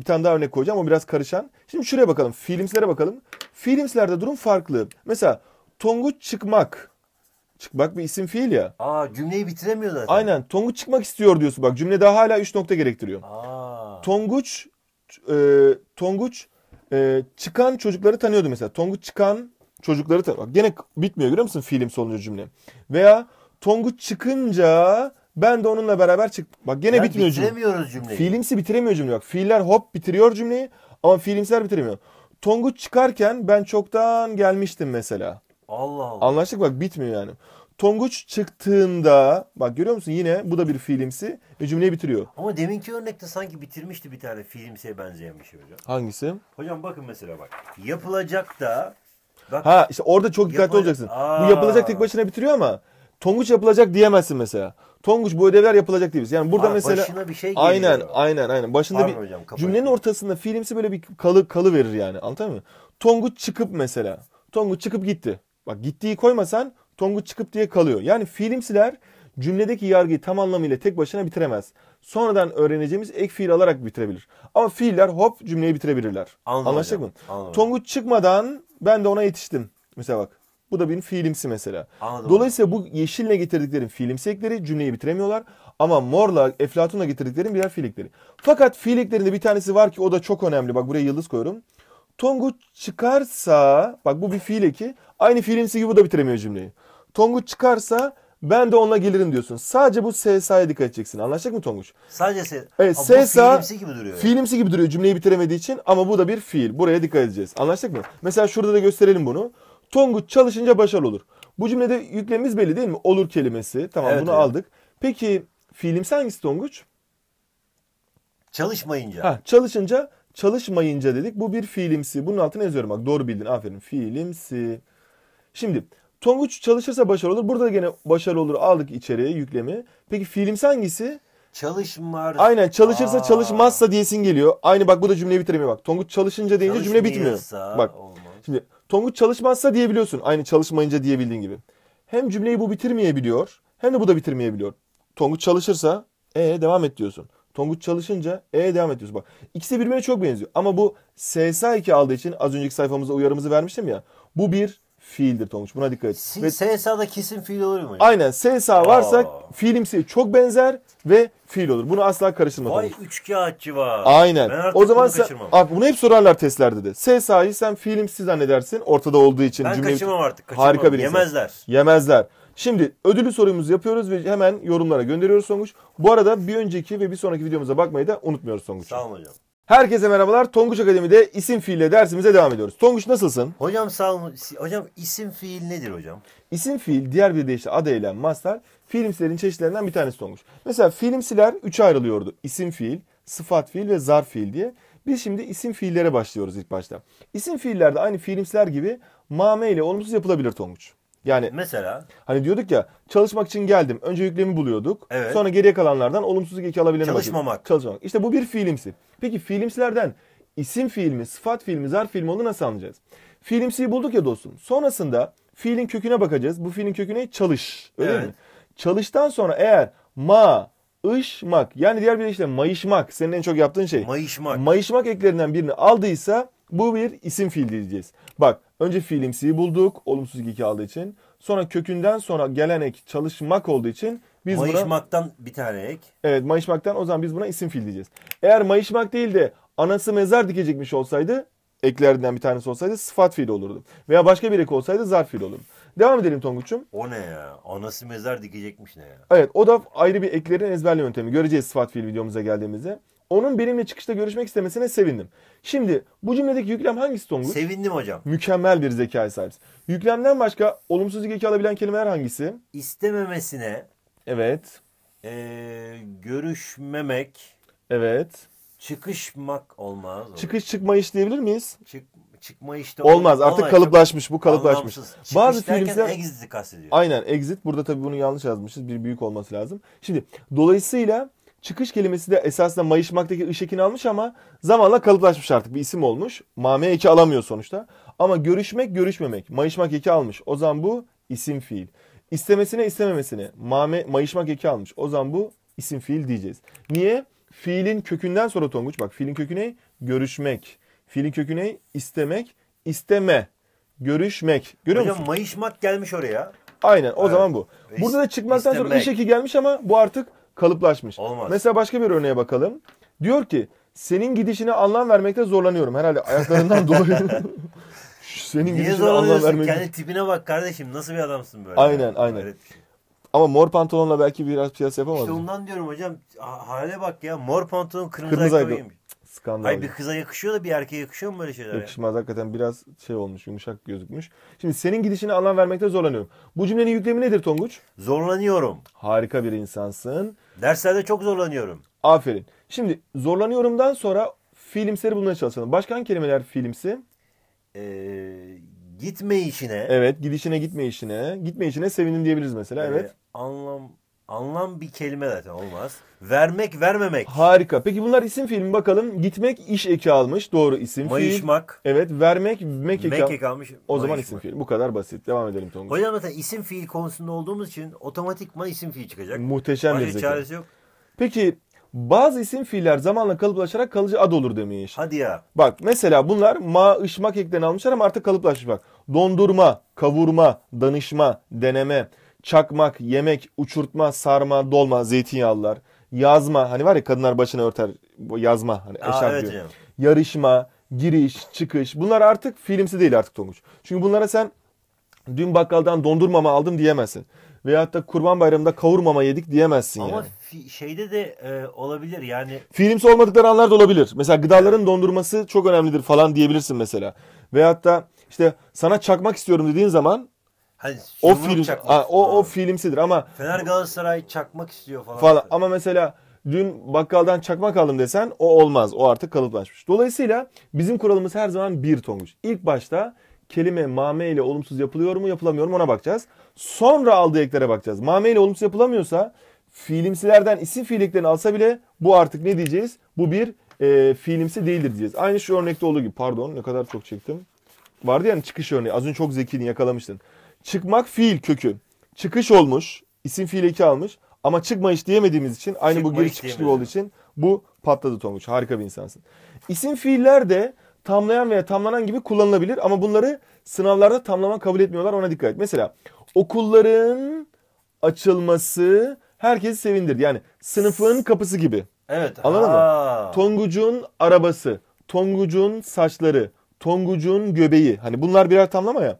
bir tane daha örnek koyacağım ama biraz karışan. Şimdi şuraya bakalım. Filmslere bakalım. Filmslerde durum farklı. Mesela Tonguç çıkmak. Çıkmak bir isim fiil ya. Aa cümleyi bitiremiyor zaten. Aynen. Tonguç çıkmak istiyor diyorsun. Bak cümle daha hala 3 nokta gerektiriyor. Aa. Tonguç e, Tonguç e, çıkan çocukları tanıyordu mesela. Tonguç çıkan çocukları tanıyordu. Bak gene bitmiyor görüyor musun Film sonuncu cümle. Veya Tonguç çıkınca ben de onunla beraber çıktım. Bak gene ya bitmiyor cümle. Bitiremiyoruz cümleyi. Fiilimsi bitiremiyor cümleyi. Bak fiiller hop bitiriyor cümleyi ama fiilimsiler bitiremiyor. Tonguç çıkarken ben çoktan gelmiştim mesela. Allah Allah. Anlaştık bak bitmiyor yani. Tonguç çıktığında bak görüyor musun yine bu da bir fiilimsi ve cümleyi bitiriyor. Ama deminki örnekte sanki bitirmişti bir tane fiilimsiye benzeyen bir şey hocam. Hangisi? Hocam bakın mesela bak. Yapılacak da Bak, ha işte orada çok dikkatli yapan... olacaksın. Aa. Bu yapılacak tek başına bitiriyor ama Tonguç yapılacak diyemezsin mesela. Tonguç bu ödevler yapılacak diyoruz. Yani burada Abi mesela başına bir şey geliyor. aynen aynen aynen. Başında Harbi bir hocam, cümlenin ortasında filmsi böyle bir kalı kalı verir yani. Anlatabiliyor mı? Tonguç çıkıp mesela. Tonguç çıkıp gitti. Bak gittiği koymasan Tonguç çıkıp diye kalıyor. Yani filmsiler cümledeki yargıyı tam anlamıyla tek başına bitiremez. Sonradan öğreneceğimiz ek fiil alarak bitirebilir. Ama fiiller hop cümleyi bitirebilirler. Anladım Anlaştık mı? Anladım. Tonguç çıkmadan ben de ona yetiştim. Mesela bak. Bu da benim fiilimsi mesela. Anladım. Dolayısıyla bu yeşille getirdiklerim fiilimsi ekleri cümleyi bitiremiyorlar. Ama morla Eflatun'la getirdiklerim birer fiilikleri. Fakat fiiliklerinde bir tanesi var ki o da çok önemli. Bak buraya yıldız koyuyorum. Tonguç çıkarsa bak bu bir fiil eki. Aynı fiilimsi gibi bu da bitiremiyor cümleyi. Tonguç çıkarsa ben de onunla gelirim diyorsun. Sadece bu SSA'ya dikkat edeceksin. Anlaştık mı Tonguç? Sadece S. Evet, ama SSA fiilimsi gibi duruyor. Yani. gibi duruyor cümleyi bitiremediği için ama bu da bir fiil. Buraya dikkat edeceğiz. Anlaştık mı? Mesela şurada da gösterelim bunu. Tonguç çalışınca başarılı olur. Bu cümlede yüklemimiz belli değil mi? Olur kelimesi. Tamam evet, bunu evet. aldık. Peki fiilimsi hangisi Tonguç? Çalışmayınca. Ha, çalışınca çalışmayınca dedik. Bu bir fiilimsi. Bunun altına yazıyorum bak doğru bildin aferin. Fiilimsi. Şimdi Tonguç çalışırsa başarılı olur. Burada gene başarılı olur. Aldık içeriye yüklemi. Peki fiilimsi hangisi? Çalışmaz. Aynen çalışırsa Aa. çalışmazsa diyesin geliyor. Aynı bak bu da cümleyi bitiremiyor bak. Tonguç çalışınca deyince cümle bitmiyor. Bak olmaz. şimdi Tonguç çalışmazsa diyebiliyorsun. Aynı çalışmayınca diyebildiğin gibi. Hem cümleyi bu bitirmeyebiliyor hem de bu da bitirmeyebiliyor. Tonguç çalışırsa e ee, devam et diyorsun. Tonguç çalışınca e ee, devam et diyorsun. Bak ikisi birbirine çok benziyor. Ama bu SSA2 aldığı için az önceki sayfamızda uyarımızı vermiştim ya. Bu bir fiildir Tonguç. Buna dikkat et. Si- ve SSA'da kesin fiil olur mu? Aynen SSA varsa Aa. fiilimsi çok benzer ve fiil olur. Bunu asla karıştırma Vay Tonguç. üçkağıtçı var. Aynen. Ben artık O zaman bunu sen, kaçırmam. abi bunu hep sorarlar testlerde de. SSA'yı sen fiilimsi zannedersin ortada olduğu için. ben cümle- kaçırmam artık. Kaçırmam. Harika bir insan. Yemezler. Yemezler. Şimdi ödülü sorumuzu yapıyoruz ve hemen yorumlara gönderiyoruz Songuç. Bu arada bir önceki ve bir sonraki videomuza bakmayı da unutmuyoruz Songuç. Sağ olun hocam. Herkese merhabalar. Tonguç Akademi'de isim fiille dersimize devam ediyoruz. Tonguç nasılsın? Hocam sağ olun. Hocam isim fiil nedir hocam? İsim fiil diğer bir deyişle ad eylem, mastar, fiilimsilerin çeşitlerinden bir tanesi Tonguç. Mesela fiilimsiler 3'e ayrılıyordu. İsim fiil, sıfat fiil ve zarf fiil diye. Biz şimdi isim fiillere başlıyoruz ilk başta. İsim fiillerde aynı fiilimsiler gibi mame ile olumsuz yapılabilir Tonguç. Yani mesela hani diyorduk ya çalışmak için geldim. Önce yüklemi buluyorduk. Evet. Sonra geriye kalanlardan olumsuzluk iki alabilene Çalışmamak. Bakıyorduk. Çalışmamak. İşte bu bir fiilimsi. Peki fiilimsilerden isim fiilmi, sıfat fiilmi, zarf fiilmi onu nasıl anlayacağız? Fiilimsiyi bulduk ya dostum. Sonrasında fiilin köküne bakacağız. Bu fiilin kökü ne? Çalış. Öyle evet. mi? Çalıştan sonra eğer ma, ışmak yani diğer bir işte mayışmak senin en çok yaptığın şey. Mayışmak. Mayışmak eklerinden birini aldıysa bu bir isim fiil diyeceğiz. Bak Önce fiilimsiyi bulduk olumsuz iki aldığı için. Sonra kökünden sonra gelenek çalışmak olduğu için biz mayışmaktan buna, bir tane ek. Evet mayışmaktan o zaman biz buna isim fiil diyeceğiz. Eğer mayışmak değil de anası mezar dikecekmiş olsaydı eklerden bir tanesi olsaydı sıfat fiil olurdu. Veya başka bir ek olsaydı zarf fiil olurdu. Devam edelim Tonguç'um. O ne ya? Anası mezar dikecekmiş ne ya? Evet o da ayrı bir eklerin ezberleme yöntemi. Göreceğiz sıfat fiil videomuza geldiğimizde. Onun benimle çıkışta görüşmek istemesine sevindim. Şimdi bu cümledeki yüklem hangisi Tonguç? Sevindim hocam. Mükemmel bir zekaya sahibiz. Yüklemden başka olumsuz ilgi alabilen kelimeler hangisi? İstememesine. Evet. Ee, görüşmemek. Evet. Çıkışmak olmaz. Olur. Çıkış çıkmayış diyebilir miyiz? Çık, çıkma işte olmaz. Artık olay. kalıplaşmış bu kalıplaşmış. Bazı filmler exit'i kastediyor. Aynen exit burada tabii bunu yanlış yazmışız. Bir büyük olması lazım. Şimdi dolayısıyla Çıkış kelimesi de esasında mayışmaktaki ışekini almış ama zamanla kalıplaşmış artık bir isim olmuş. Mame eki alamıyor sonuçta. Ama görüşmek görüşmemek. Mayışmak eki almış. O zaman bu isim fiil. İstemesine istememesine mame, mayışmak eki almış. O zaman bu isim fiil diyeceğiz. Niye? Fiilin kökünden sonra Tonguç bak fiilin kökü ne? Görüşmek. Fiilin kökü ne? İstemek. İsteme. Görüşmek. Görüyor Hocam, musun? mayışmak gelmiş oraya. Aynen o evet. zaman bu. Burada da çıkmaktan İstemek. sonra iş eki gelmiş ama bu artık kalıplaşmış. Olmaz. Mesela başka bir örneğe bakalım. Diyor ki senin gidişine anlam vermekte zorlanıyorum. Herhalde ayaklarından dolayı. senin Niye gidişine anlam vermekte. Kendi tipine bak kardeşim. Nasıl bir adamsın böyle? Aynen aynen. Böyle... Şey. Ama mor pantolonla belki biraz piyasa yapamadım. İşte ondan diyorum hocam. Hale bak ya. Mor pantolon kırmızı, kırmızı ayakkabıymış. Skandal. Hayır bir kıza yakışıyor da bir erkeğe yakışıyor mu böyle şeyler? Yakışmaz yani? hakikaten biraz şey olmuş yumuşak gözükmüş. Şimdi senin gidişine anlam vermekte zorlanıyorum. Bu cümlenin yüklemi nedir Tonguç? Zorlanıyorum. Harika bir insansın. Derslerde çok zorlanıyorum. Aferin. Şimdi zorlanıyorumdan sonra fiilimsleri bulmaya çalışalım. Başkan kelimeler fiilimsi? Ee, gitme işine. Evet gidişine gitme işine. Gitme işine sevinin diyebiliriz mesela. Ee, evet. anlam anlam bir kelime zaten olmaz. Vermek vermemek. Harika. Peki bunlar isim film bakalım. Gitmek iş eki almış. Doğru isim Mayışmak. fiil. Evet. Vermek mek eki, mek almış. O zaman isim fiil. Bu kadar basit. Devam edelim Tonguç. Hocam zaten isim fiil konusunda olduğumuz için otomatikman isim fiil çıkacak. Muhteşem bir zeka. çaresi yok. Peki bazı isim fiiller zamanla kalıplaşarak kalıcı ad olur demiş. Hadi ya. Bak mesela bunlar ma ışmak ekten almışlar ama artık kalıplaşmış bak. Dondurma, kavurma, danışma, deneme çakmak, yemek, uçurtma, sarma, dolma, zeytinyağlılar, yazma hani var ya kadınlar başına örter yazma hani Aa, eşarp diyor. Canım. Yarışma, giriş, çıkış bunlar artık filmsi değil artık Tonguç. Çünkü bunlara sen dün bakkaldan dondurma mı aldım diyemezsin. Veyahut da kurban bayramında kavurmama yedik diyemezsin Ama yani. Ama şeyde de e, olabilir yani. Filmsi olmadıkları anlar da olabilir. Mesela gıdaların dondurması çok önemlidir falan diyebilirsin mesela. Veyahut da işte sana çakmak istiyorum dediğin zaman Hadi, o film a, o falan. o filmsidir ama Fener Galatasaray çakmak istiyor falan. Falan ama mesela dün bakkaldan çakmak aldım desen o olmaz. O artık kalıplaşmış. Dolayısıyla bizim kuralımız her zaman bir Tonguç. İlk başta kelime mame ile olumsuz yapılıyor mu yapılamıyor mu ona bakacağız. Sonra aldığı eklere bakacağız. Mame ile olumsuz yapılamıyorsa fiilimsilerden isim fiilliklerini alsa bile bu artık ne diyeceğiz? Bu bir e, fiilimsi değildir diyeceğiz. Aynı şu örnekte olduğu gibi pardon ne kadar çok çektim. Vardı yani çıkış örneği. Az önce çok zekini yakalamıştın. Çıkmak fiil kökü. Çıkış olmuş. İsim fiil eki almış. Ama çıkmayış diyemediğimiz için aynı çıkmayış bu geri çıkışlı olduğu için bu patladı Tonguç. Harika bir insansın. İsim fiiller de tamlayan veya tamlanan gibi kullanılabilir ama bunları sınavlarda tamlama kabul etmiyorlar ona dikkat et. Mesela okulların açılması herkesi sevindirdi. Yani sınıfın kapısı gibi. Evet. Anladın ha. mı? Tonguç'un arabası, Tonguç'un saçları, Tonguç'un göbeği. Hani bunlar birer tamlama ya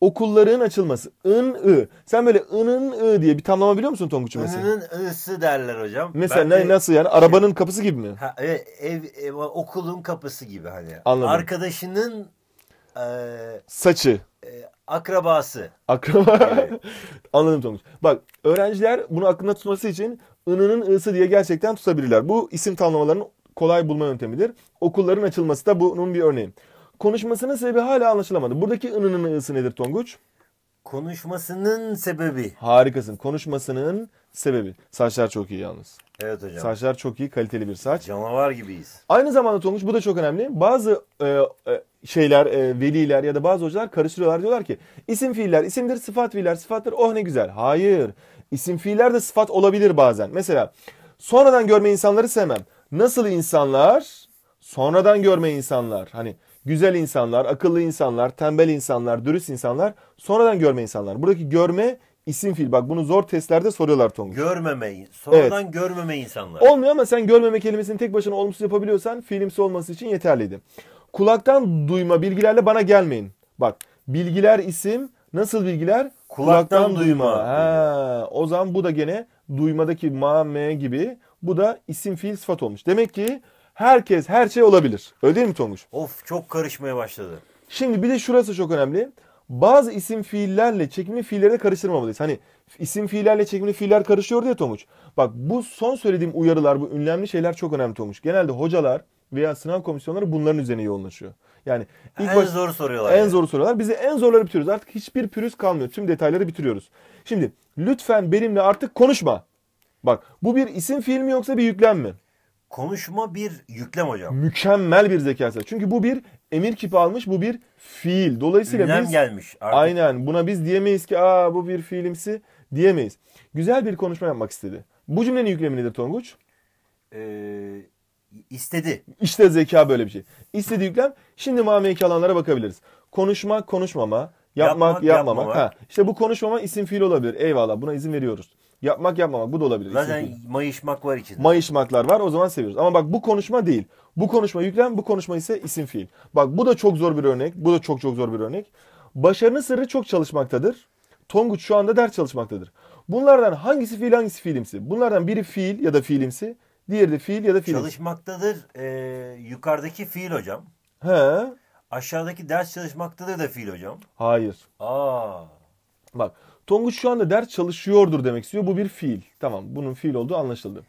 okulların açılması. ın ı. Sen böyle ının ı diye bir tamlama biliyor musun Tonguç'u mesela? I'nın ı'sı derler hocam. Mesela ben, nasıl yani? Arabanın şey- kapısı gibi mi? Ha, e, ev, ev, okulun kapısı gibi hani. Anladım. Arkadaşının e, saçı. E, akrabası. Akraba. Evet. Anladım Tonguç. Bak öğrenciler bunu aklında tutması için ınının ı'sı diye gerçekten tutabilirler. Bu isim tamlamalarının kolay bulma yöntemidir. Okulların açılması da bunun bir örneği konuşmasının sebebi hala anlaşılamadı. Buradaki ınının ı'sı nedir Tonguç? Konuşmasının sebebi. Harikasın. Konuşmasının sebebi. Saçlar çok iyi yalnız. Evet hocam. Saçlar çok iyi, kaliteli bir saç. Canavar gibiyiz. Aynı zamanda Tonguç bu da çok önemli. Bazı e, e, şeyler, e, veliler ya da bazı hocalar karıştırıyorlar. Diyorlar ki isim fiiller isimdir, sıfat fiiller sıfattır. Oh ne güzel. Hayır. İsim fiiller de sıfat olabilir bazen. Mesela sonradan görme insanları sevmem. Nasıl insanlar? Sonradan görme insanlar. Hani güzel insanlar, akıllı insanlar, tembel insanlar, dürüst insanlar, sonradan görme insanlar. Buradaki görme isim fil. Bak bunu zor testlerde soruyorlar Tonguç. Görmemeyi, sonradan evet. görmeme insanlar. Olmuyor ama sen görmeme kelimesini tek başına olumsuz yapabiliyorsan fiilimsi olması için yeterliydi. Kulaktan duyma bilgilerle bana gelmeyin. Bak bilgiler isim, nasıl bilgiler? Kulaktan, Kulaktan duyma. duyma. Ha, o zaman bu da gene duymadaki ma, me gibi. Bu da isim fiil sıfat olmuş. Demek ki herkes her şey olabilir. Öyle değil mi Tonguç? Of çok karışmaya başladı. Şimdi bir de şurası çok önemli. Bazı isim fiillerle çekimli fiilleri de karıştırmamalıyız. Hani isim fiillerle çekimli fiiller karışıyor diye Tomuç. Bak bu son söylediğim uyarılar, bu ünlemli şeyler çok önemli Tomuç. Genelde hocalar veya sınav komisyonları bunların üzerine yoğunlaşıyor. Yani ilk en baş... zoru soruyorlar. En yani. zoru soruyorlar. Bizi en zorları bitiriyoruz. Artık hiçbir pürüz kalmıyor. Tüm detayları bitiriyoruz. Şimdi lütfen benimle artık konuşma. Bak bu bir isim fiil mi yoksa bir yüklem mi? Konuşma bir yüklem hocam. Mükemmel bir zekası. Çünkü bu bir emir kipi almış, bu bir fiil. Dolayısıyla Ünlem biz gelmiş artık. Aynen. Buna biz diyemeyiz ki aa bu bir fiilimsi diyemeyiz. Güzel bir konuşma yapmak istedi. Bu cümlenin yüklemi nedir Tonguç? Ee, istedi. İşte zeka böyle bir şey. İstedi yüklem. Şimdi mamiyeki alanlara bakabiliriz. Konuşmak, konuşmama, yapmak, yapmak yapmamak. yapmamak. Ha, işte bu konuşmama isim fiil olabilir. Eyvallah buna izin veriyoruz. Yapmak yapmamak bu da olabilir. Zaten İkinci. mayışmak var içinde. Mayışmaklar var o zaman seviyoruz. Ama bak bu konuşma değil. Bu konuşma yüklem bu konuşma ise isim fiil. Bak bu da çok zor bir örnek. Bu da çok çok zor bir örnek. Başarının sırrı çok çalışmaktadır. Tonguç şu anda ders çalışmaktadır. Bunlardan hangisi fiil hangisi fiilimsi? Bunlardan biri fiil ya da fiilimsi. Diğeri de fiil ya da fiilimsi. Çalışmaktadır e, yukarıdaki fiil hocam. He. Aşağıdaki ders çalışmaktadır da fiil hocam. Hayır. Aa. Bak Tonguç şu anda ders çalışıyordur demek istiyor. Bu bir fiil. Tamam bunun fiil olduğu anlaşıldı.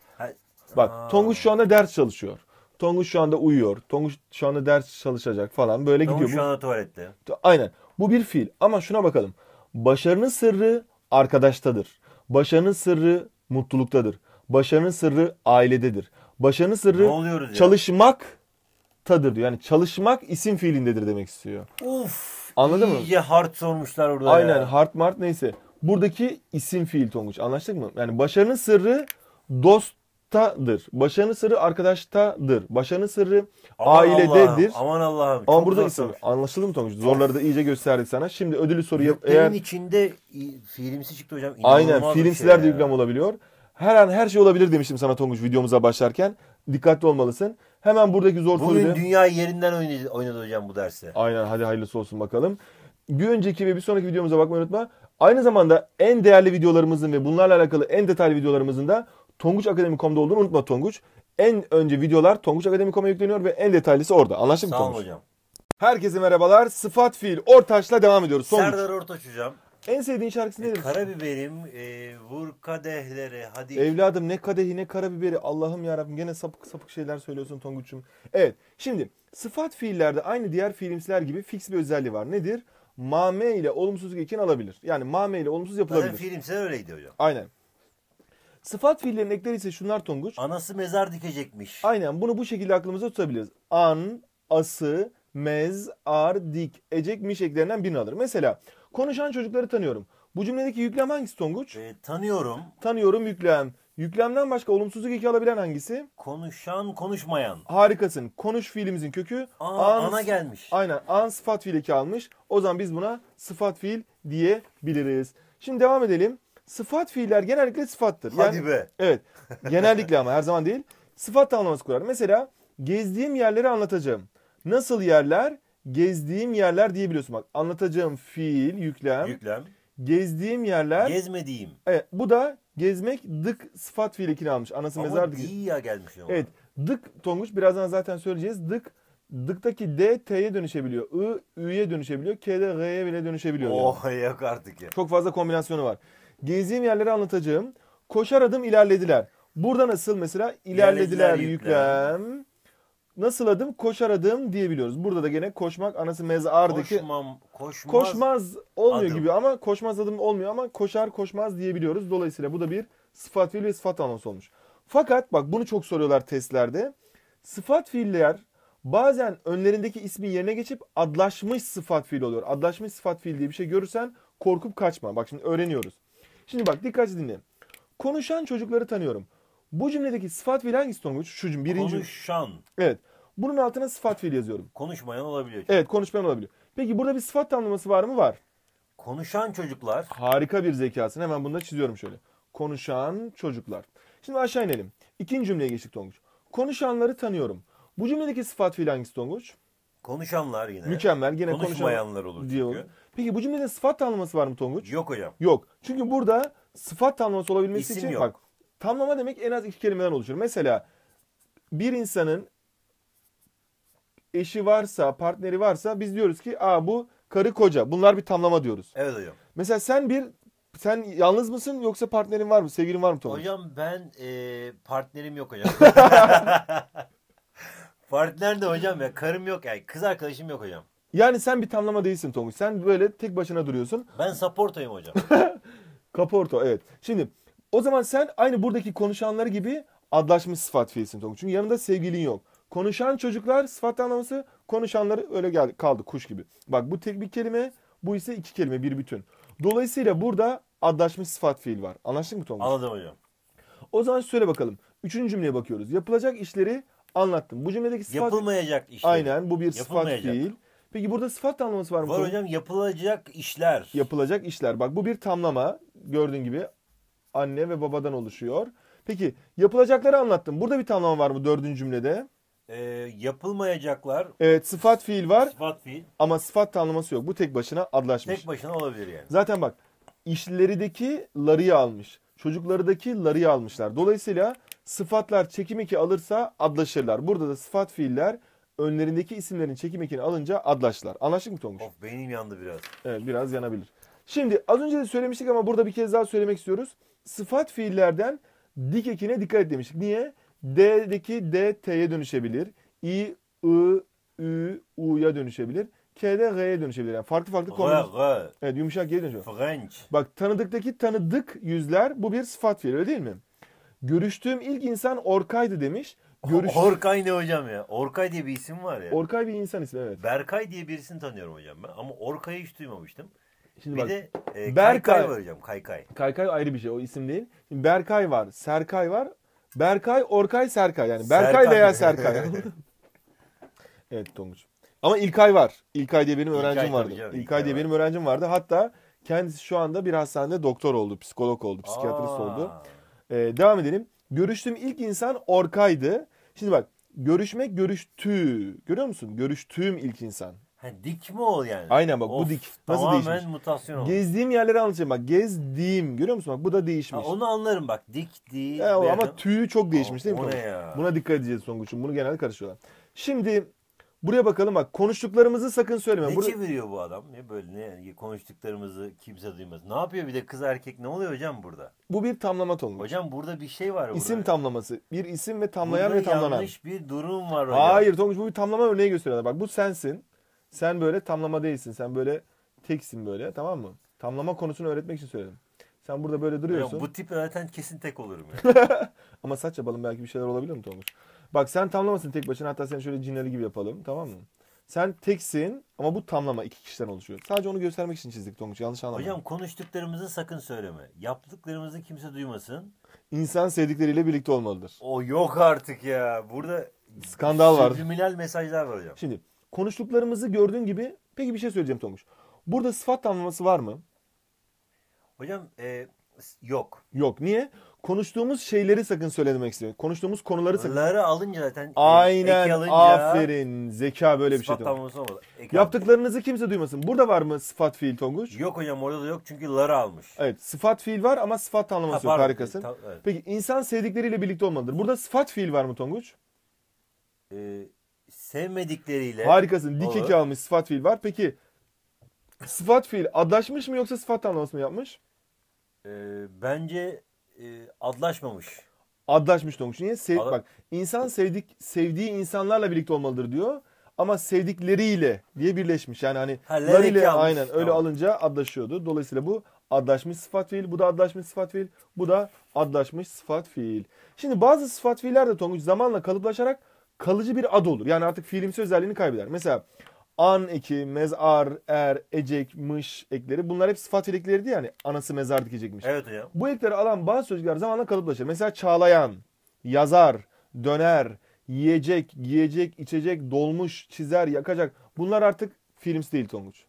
Bak Tonguç şu anda ders çalışıyor. Tonguç şu anda uyuyor. Tonguç şu anda ders çalışacak falan böyle Tonguç gidiyor. şu anda tuvalette. Aynen. Bu bir fiil. Ama şuna bakalım. Başarının sırrı arkadaştadır. Başarının sırrı mutluluktadır. Başarının sırrı ailededir. Başarının sırrı çalışmak tadır diyor. Yani çalışmak isim fiilindedir demek istiyor. Uf. Anladın mı? İyi, hard sormuşlar orada Aynen ya. hard mart neyse buradaki isim fiil Tonguç. Anlaştık mı? Yani başarının sırrı dosttadır. Başarının sırrı arkadaştadır. Başarının sırrı aman ailededir. Allah'ım, aman Allah'ım. Ama çok burada zor isim. Anlaşıldı mı Tonguç? Zorları da iyice gösterdik sana. Şimdi ödülü soruyu Yüklemin eğer... içinde i- fiilimsi çıktı hocam. İnanılmaz Aynen bir filmsiler şey de ya. yüklem olabiliyor. Her an her şey olabilir demiştim sana Tonguç videomuza başlarken. Dikkatli olmalısın. Hemen buradaki zor soruyu... Bugün dünya yerinden oynadı, oynadı hocam bu derse. Aynen hadi hayırlısı olsun bakalım. Bir önceki ve bir sonraki videomuza bakmayı unutma. Aynı zamanda en değerli videolarımızın ve bunlarla alakalı en detaylı videolarımızın da tonguçakademi.com'da olduğunu unutma Tonguç. En önce videolar Tonguç Akademi.com'a yükleniyor ve en detaylısı orada. Anlaştık mı Sağ olun Tonguç? hocam. Herkese merhabalar. Sıfat fiil ortaçla devam ediyoruz. Tonguç. Serdar Ortaç hocam. En sevdiğin şarkısı e, nedir? Karabiberim e, vur kadehleri hadi. Evladım ne kadehi ne karabiberi Allah'ım yarabbim gene sapık sapık şeyler söylüyorsun Tonguç'um. Evet şimdi sıfat fiillerde aynı diğer fiilimsiler gibi fix bir özelliği var. Nedir? mame ile olumsuz ekin alabilir. Yani mame ile olumsuz yapılabilir. Zaten fiilimsel öyleydi hocam. Aynen. Sıfat fiillerin ekleri ise şunlar Tonguç. Anası mezar dikecekmiş. Aynen bunu bu şekilde aklımıza tutabiliriz. An, ası, mez, ar, dik, ecekmiş miş eklerinden birini alır. Mesela konuşan çocukları tanıyorum. Bu cümledeki yüklem hangisi Tonguç? E, tanıyorum. Tanıyorum yüklem. Yüklemden başka olumsuzluk iki alabilen hangisi? Konuşan, konuşmayan. Harikasın. Konuş fiilimizin kökü. Aa, ans, ana gelmiş. Aynen. An sıfat fiil iki almış. O zaman biz buna sıfat fiil diyebiliriz. Şimdi devam edelim. Sıfat fiiller genellikle sıfattır. Hadi yani, be. Evet. Genellikle ama her zaman değil. Sıfat anlaması kurar. Mesela gezdiğim yerleri anlatacağım. Nasıl yerler? Gezdiğim yerler diyebiliyorsun. Bak anlatacağım fiil, yüklem. Yüklem. Gezdiğim yerler. Gezmediğim. Evet bu da Gezmek dık sıfat fiilikini almış. Anası Ama mezar dık. Ama gelmiş. Ona. Evet. Dık tonguç birazdan zaten söyleyeceğiz. Dık dıktaki D T'ye dönüşebiliyor. I Ü'ye dönüşebiliyor. K'de R'ye bile dönüşebiliyor. Oh yani. yok artık ya. Çok fazla kombinasyonu var. Gezdiğim yerleri anlatacağım. Koşar adım ilerlediler. Burada nasıl mesela ilerlediler, ilerlediler yüklem. yüklem. Nasıl adım? Koşar adım diyebiliyoruz. Burada da gene koşmak anası mezardaki Koşmam, koşmaz, koşmaz olmuyor adım. gibi ama koşmaz adım olmuyor ama koşar koşmaz diyebiliyoruz. Dolayısıyla bu da bir sıfat fiil ve sıfat anons olmuş. Fakat bak bunu çok soruyorlar testlerde. Sıfat fiiller bazen önlerindeki ismin yerine geçip adlaşmış sıfat fiil oluyor. Adlaşmış sıfat fiil diye bir şey görürsen korkup kaçma. Bak şimdi öğreniyoruz. Şimdi bak dikkatli dinle. Konuşan çocukları tanıyorum. Bu cümledeki sıfat fiil hangisi Tonguç? Şu cümle. Birinci Konuşan. Evet. Bunun altına sıfat fiil yazıyorum. Konuşmayan olabiliyor. Çünkü. Evet konuşmayan olabiliyor. Peki burada bir sıfat tanımlaması var mı? Var. Konuşan çocuklar. Harika bir zekasın. Hemen bunu da çiziyorum şöyle. Konuşan çocuklar. Şimdi aşağı inelim. İkinci cümleye geçtik Tonguç. Konuşanları tanıyorum. Bu cümledeki sıfat fiil hangisi Tonguç? Konuşanlar yine. Mükemmel. Yine Konuşmayanlar olur diyor. Peki bu cümlede sıfat tanımlaması var mı Tonguç? Yok hocam. Yok. Çünkü burada sıfat tanımlaması olabilmesi İsim için yok. bak Tamlama demek en az iki kelimeden oluşur. Mesela bir insanın eşi varsa, partneri varsa biz diyoruz ki aa bu karı koca. Bunlar bir tamlama diyoruz. Evet hocam. Mesela sen bir sen yalnız mısın yoksa partnerin var mı? Sevgilin var mı Tomuş? Hocam ben e, partnerim yok hocam. Partner de hocam ya karım yok yani kız arkadaşım yok hocam. Yani sen bir tamlama değilsin Tomuş. Sen böyle tek başına duruyorsun. Ben supportoyum hocam. Kaporto evet. Şimdi o zaman sen aynı buradaki konuşanları gibi adlaşmış sıfat fiilsin Tonguç. Çünkü yanında sevgilin yok. Konuşan çocuklar sıfat anlaması konuşanları öyle geldi, kaldı kuş gibi. Bak bu tek bir kelime bu ise iki kelime bir bütün. Dolayısıyla burada adlaşmış sıfat fiil var. Anlaştık mı Tonguç? Anladım hocam. O zaman söyle bakalım. Üçüncü cümleye bakıyoruz. Yapılacak işleri anlattım. Bu cümledeki sıfat... Yapılmayacak işler. Aynen bu bir sıfat fiil. Peki burada sıfat anlaması var mı? Var hocam yapılacak işler. Yapılacak işler. Bak bu bir tamlama gördüğün gibi anne ve babadan oluşuyor. Peki yapılacakları anlattım. Burada bir tamam var mı dördüncü cümlede? E, yapılmayacaklar. Evet sıfat fiil var. Sıfat fiil. Ama sıfat tanımlaması yok. Bu tek başına adlaşmış. Tek başına olabilir yani. Zaten bak işlerideki larıyı almış. çocuklarıdaki larıyı almışlar. Dolayısıyla sıfatlar çekim eki alırsa adlaşırlar. Burada da sıfat fiiller önlerindeki isimlerin çekim ekini alınca adlaşlar. Anlaştık mı Tonguç? Of beynim yandı biraz. Evet biraz yanabilir. Şimdi az önce de söylemiştik ama burada bir kez daha söylemek istiyoruz sıfat fiillerden dik ekine dikkat et demiştik. Niye? D'deki D T'ye dönüşebilir. i I, Ü, U'ya dönüşebilir. K'de G'ye dönüşebilir. Yani farklı farklı kombinasyon. Evet yumuşak G'ye dönüşüyor. French. Bak tanıdıktaki tanıdık yüzler bu bir sıfat fiil öyle değil mi? Görüştüğüm ilk insan Orkay'dı demiş. Görüş... Orkay ne hocam ya? Orkay diye bir isim var ya. Orkay bir insan ismi evet. Berkay diye birisini tanıyorum hocam ben. Ama Orkay'ı hiç duymamıştım. Şimdi bir bak, de e, Berkay Kaykay var hocam. Kaykay. Kaykay ayrı bir şey. O isim değil. Şimdi Berkay var. Serkay var. Berkay, Orkay, Serkay. Yani Berkay Serkan. veya Serkay. evet Tonguç. Ama İlkay var. İlkay diye benim öğrencim İlkay, vardı. Canım, İlkay, İlkay diye var. benim öğrencim vardı. Hatta kendisi şu anda bir hastanede doktor oldu, psikolog oldu, psikiyatrist Aa. oldu. Ee, devam edelim. Görüştüğüm ilk insan Orkay'dı. Şimdi bak görüşmek görüştü. Görüyor musun? Görüştüğüm ilk insan. Ha, dik mi ol yani? Aynen bak of, bu dik. Nasıl tamamen değişmiş? mutasyon olmuş. Gezdiğim yerleri anlatacağım bak. Gezdiğim görüyor musun bak bu da değişmiş. Ha, onu anlarım bak dik değil. E, ama tüyü çok değişmiş değil mi? O ne ya? Buna dikkat edeceğiz Songuç'um. Bunu genelde karışıyorlar. Şimdi buraya bakalım bak konuştuklarımızı sakın söyleme. Ne Bur- çeviriyor bu adam? Ne böyle ne yani konuştuklarımızı kimse duymaz. Ne yapıyor bir de kız erkek ne oluyor hocam burada? Bu bir tamlama tonu. Hocam burada bir şey var. burada. İsim tamlaması. Bir isim ve tamlayan burada ve tamlanan. yanlış bir durum var hocam. Hayır Tonguç bu bir tamlama örneği gösteriyorlar. Bak bu sensin. Sen böyle tamlama değilsin. Sen böyle teksin böyle tamam mı? Tamlama konusunu öğretmek için söyledim. Sen burada böyle duruyorsun. Ya bu tip öğreten kesin tek olurum yani. Ama saç yapalım belki bir şeyler olabilir mi Tomuş? Bak sen tamlamasın tek başına hatta seni şöyle cineli gibi yapalım tamam mı? Sen teksin ama bu tamlama iki kişiden oluşuyor. Sadece onu göstermek için çizdik Tonguç. Yanlış anlama. Hocam konuştuklarımızı sakın söyleme. Yaptıklarımızı kimse duymasın. İnsan sevdikleriyle birlikte olmalıdır. O yok artık ya. Burada skandal var. Subliminal mesajlar var hocam. Şimdi konuştuklarımızı gördüğün gibi peki bir şey söyleyeceğim Tomuş. Burada sıfat tamlaması var mı? Hocam e, yok. Yok. Niye? Konuştuğumuz şeyleri sakın söylemek istiyorum. Konuştuğumuz konuları sakın. Ları alınca zaten. E, Aynen. Alınca, aferin. Zeka böyle bir şey. Tamam. Yaptıklarınızı kimse duymasın. Burada var mı sıfat fiil Tonguç? Yok hocam orada da yok çünkü ları almış. Evet. Sıfat fiil var ama sıfat tanımlaması ha, yok. Harikasın. Ta, evet. Peki insan sevdikleriyle birlikte olmalıdır. Burada sıfat fiil var mı Tonguç? Ee, sevmedikleriyle. Harikasın. Dik iki almış sıfat fiil var. Peki sıfat fiil adlaşmış mı yoksa sıfat anlaması mı yapmış? Ee, bence e, adlaşmamış. Adlaşmış olmuş. Niye? Sev, Ad- bak insan sevdik sevdiği insanlarla birlikte olmalıdır diyor. Ama sevdikleriyle diye birleşmiş. Yani hani ha, ile aynen öyle tamam. alınca adlaşıyordu. Dolayısıyla bu adlaşmış sıfat fiil, bu da adlaşmış sıfat fiil, bu da adlaşmış sıfat fiil. Şimdi bazı sıfat fiiller de Tonguç zamanla kalıplaşarak kalıcı bir ad olur. Yani artık fiilimsi özelliğini kaybeder. Mesela an eki, mezar, er, ecek, mış ekleri bunlar hep sıfat ekleriydi yani. Anası mezar dikecekmiş. Evet ya. Bu ekleri alan bazı sözcükler zamanla kalıplaşır. Mesela çağlayan, yazar, döner, yiyecek, giyecek, içecek, dolmuş, çizer, yakacak. Bunlar artık films değil Tonguç.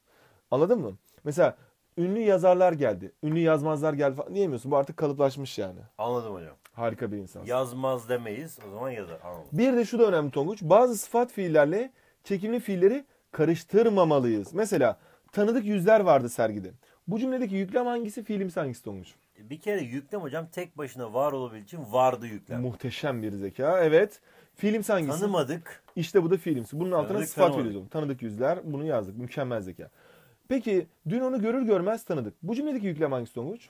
Anladın mı? Mesela ünlü yazarlar geldi, ünlü yazmazlar geldi falan diyemiyorsun. Bu artık kalıplaşmış yani. Anladım hocam harika bir insan. Yazmaz demeyiz. O zaman yazar. Anladım. Bir de şu da önemli Tonguç. Bazı sıfat fiillerle çekimli fiilleri karıştırmamalıyız. Mesela tanıdık yüzler vardı sergide. Bu cümledeki yüklem hangisi, fiilimsi hangisi Tonguç? Bir kere yüklem hocam tek başına var olabildiği için vardı yüklem. Muhteşem bir zeka. Evet. Fiilimsi hangisi? Tanımadık. İşte bu da fiilimsi. Bunun altına tanıdık, sıfat veriyoruz. Tanıdık yüzler. Bunu yazdık. Mükemmel zeka. Peki dün onu görür görmez tanıdık. Bu cümledeki yüklem hangisi Tonguç?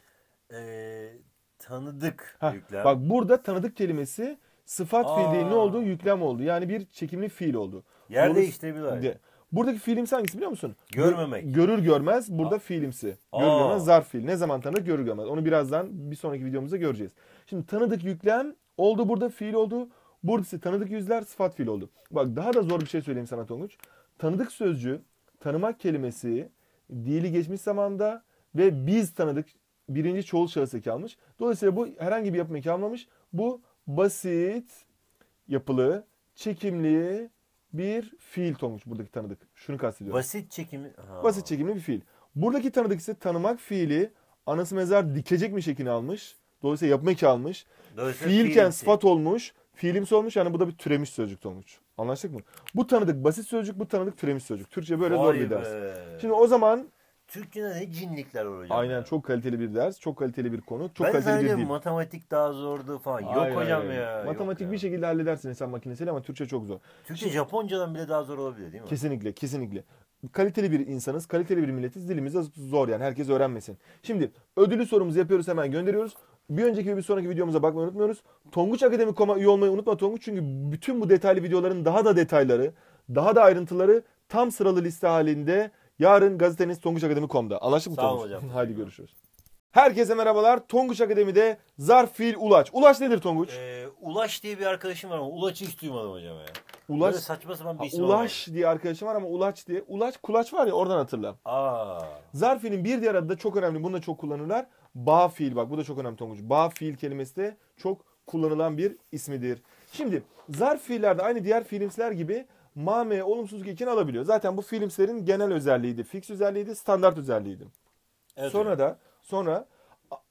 Ee, Tanıdık Heh, yüklem. Bak burada tanıdık kelimesi sıfat fiili ne oldu? Yüklem oldu. Yani bir çekimli fiil oldu. Yer değiştirebilir. De, buradaki fiilimsi hangisi biliyor musun? Görmemek. Görür görmez burada Aa. fiilimsi. Görür Aa. görmez zarf fiil. Ne zaman tanıdık görür görmez. Onu birazdan bir sonraki videomuzda göreceğiz. Şimdi tanıdık yüklem oldu burada fiil oldu. Buradası tanıdık yüzler sıfat fiil oldu. Bak daha da zor bir şey söyleyeyim sana Tonguç. Tanıdık sözcü tanımak kelimesi dili geçmiş zamanda ve biz tanıdık birinci çoğul şahıs eki almış. Dolayısıyla bu herhangi bir yapım eki almamış. Bu basit yapılı, çekimli bir fiil olmuş buradaki tanıdık. Şunu kastediyorum. Basit çekimi. Ha. Basit çekimli bir fiil. Buradaki tanıdık ise tanımak fiili anası mezar dikecek mi şeklini almış. Dolayısıyla yapma eki almış. Dolayısıyla Fiilken fiilimsi. sıfat olmuş. Fiilimsi olmuş yani bu da bir türemiş sözcük olmuş. Anlaştık mı? Bu tanıdık basit sözcük, bu tanıdık türemiş sözcük. Türkçe böyle Vay zor bir ders. Şimdi o zaman Türkçe'de de cinlikler olacak. Aynen yani. çok kaliteli bir ders, çok kaliteli bir konu, çok ben kaliteli bir dil. matematik daha zordu falan. Aynen, yok hocam aynen. ya. Matematik yok bir ya. şekilde halledersin insan makinesiyle ama Türkçe çok zor. Türkçe Şimdi, Japoncadan bile daha zor olabilir değil mi? Kesinlikle, kesinlikle. Kaliteli bir insanız, kaliteli bir milletiz. Dilimiz de zor yani herkes öğrenmesin. Şimdi ödülü sorumuzu yapıyoruz hemen gönderiyoruz. Bir önceki ve bir sonraki videomuza bakmayı unutmuyoruz. Tonguç Akademi.com'a üye olmayı unutma Tonguç. Çünkü bütün bu detaylı videoların daha da detayları, daha da ayrıntıları tam sıralı liste halinde Yarın gazeteniz tonguçakademi.com'da. Anlaştık mı Sağ Tonguç? hocam. Hadi görüşürüz. Herkese merhabalar. Tonguç Akademi'de Zarf Fiil Ulaç. Ulaç nedir Tonguç? Ee, Ulaş diye bir arkadaşım var ama ulaç hiç duymadım hocam ya. Ulaş, Böyle saçma sapan bir isim Ulaş diye arkadaşım var ama Ulaç diye. Ulaç kulaç var ya oradan hatırla. olmadı. Aa. Zarf fiilin bir diğer adı da çok önemli. Bunu da çok kullanırlar. Ba fiil bak bu da çok önemli Tonguç. Ba fiil kelimesi de çok kullanılan bir ismidir. Şimdi zarf fiillerde aynı diğer fiilimsiler gibi mame olumsuz gekini alabiliyor. Zaten bu filmslerin genel özelliğiydi. Fix özelliğiydi, standart özelliğiydi. Evet. Sonra da sonra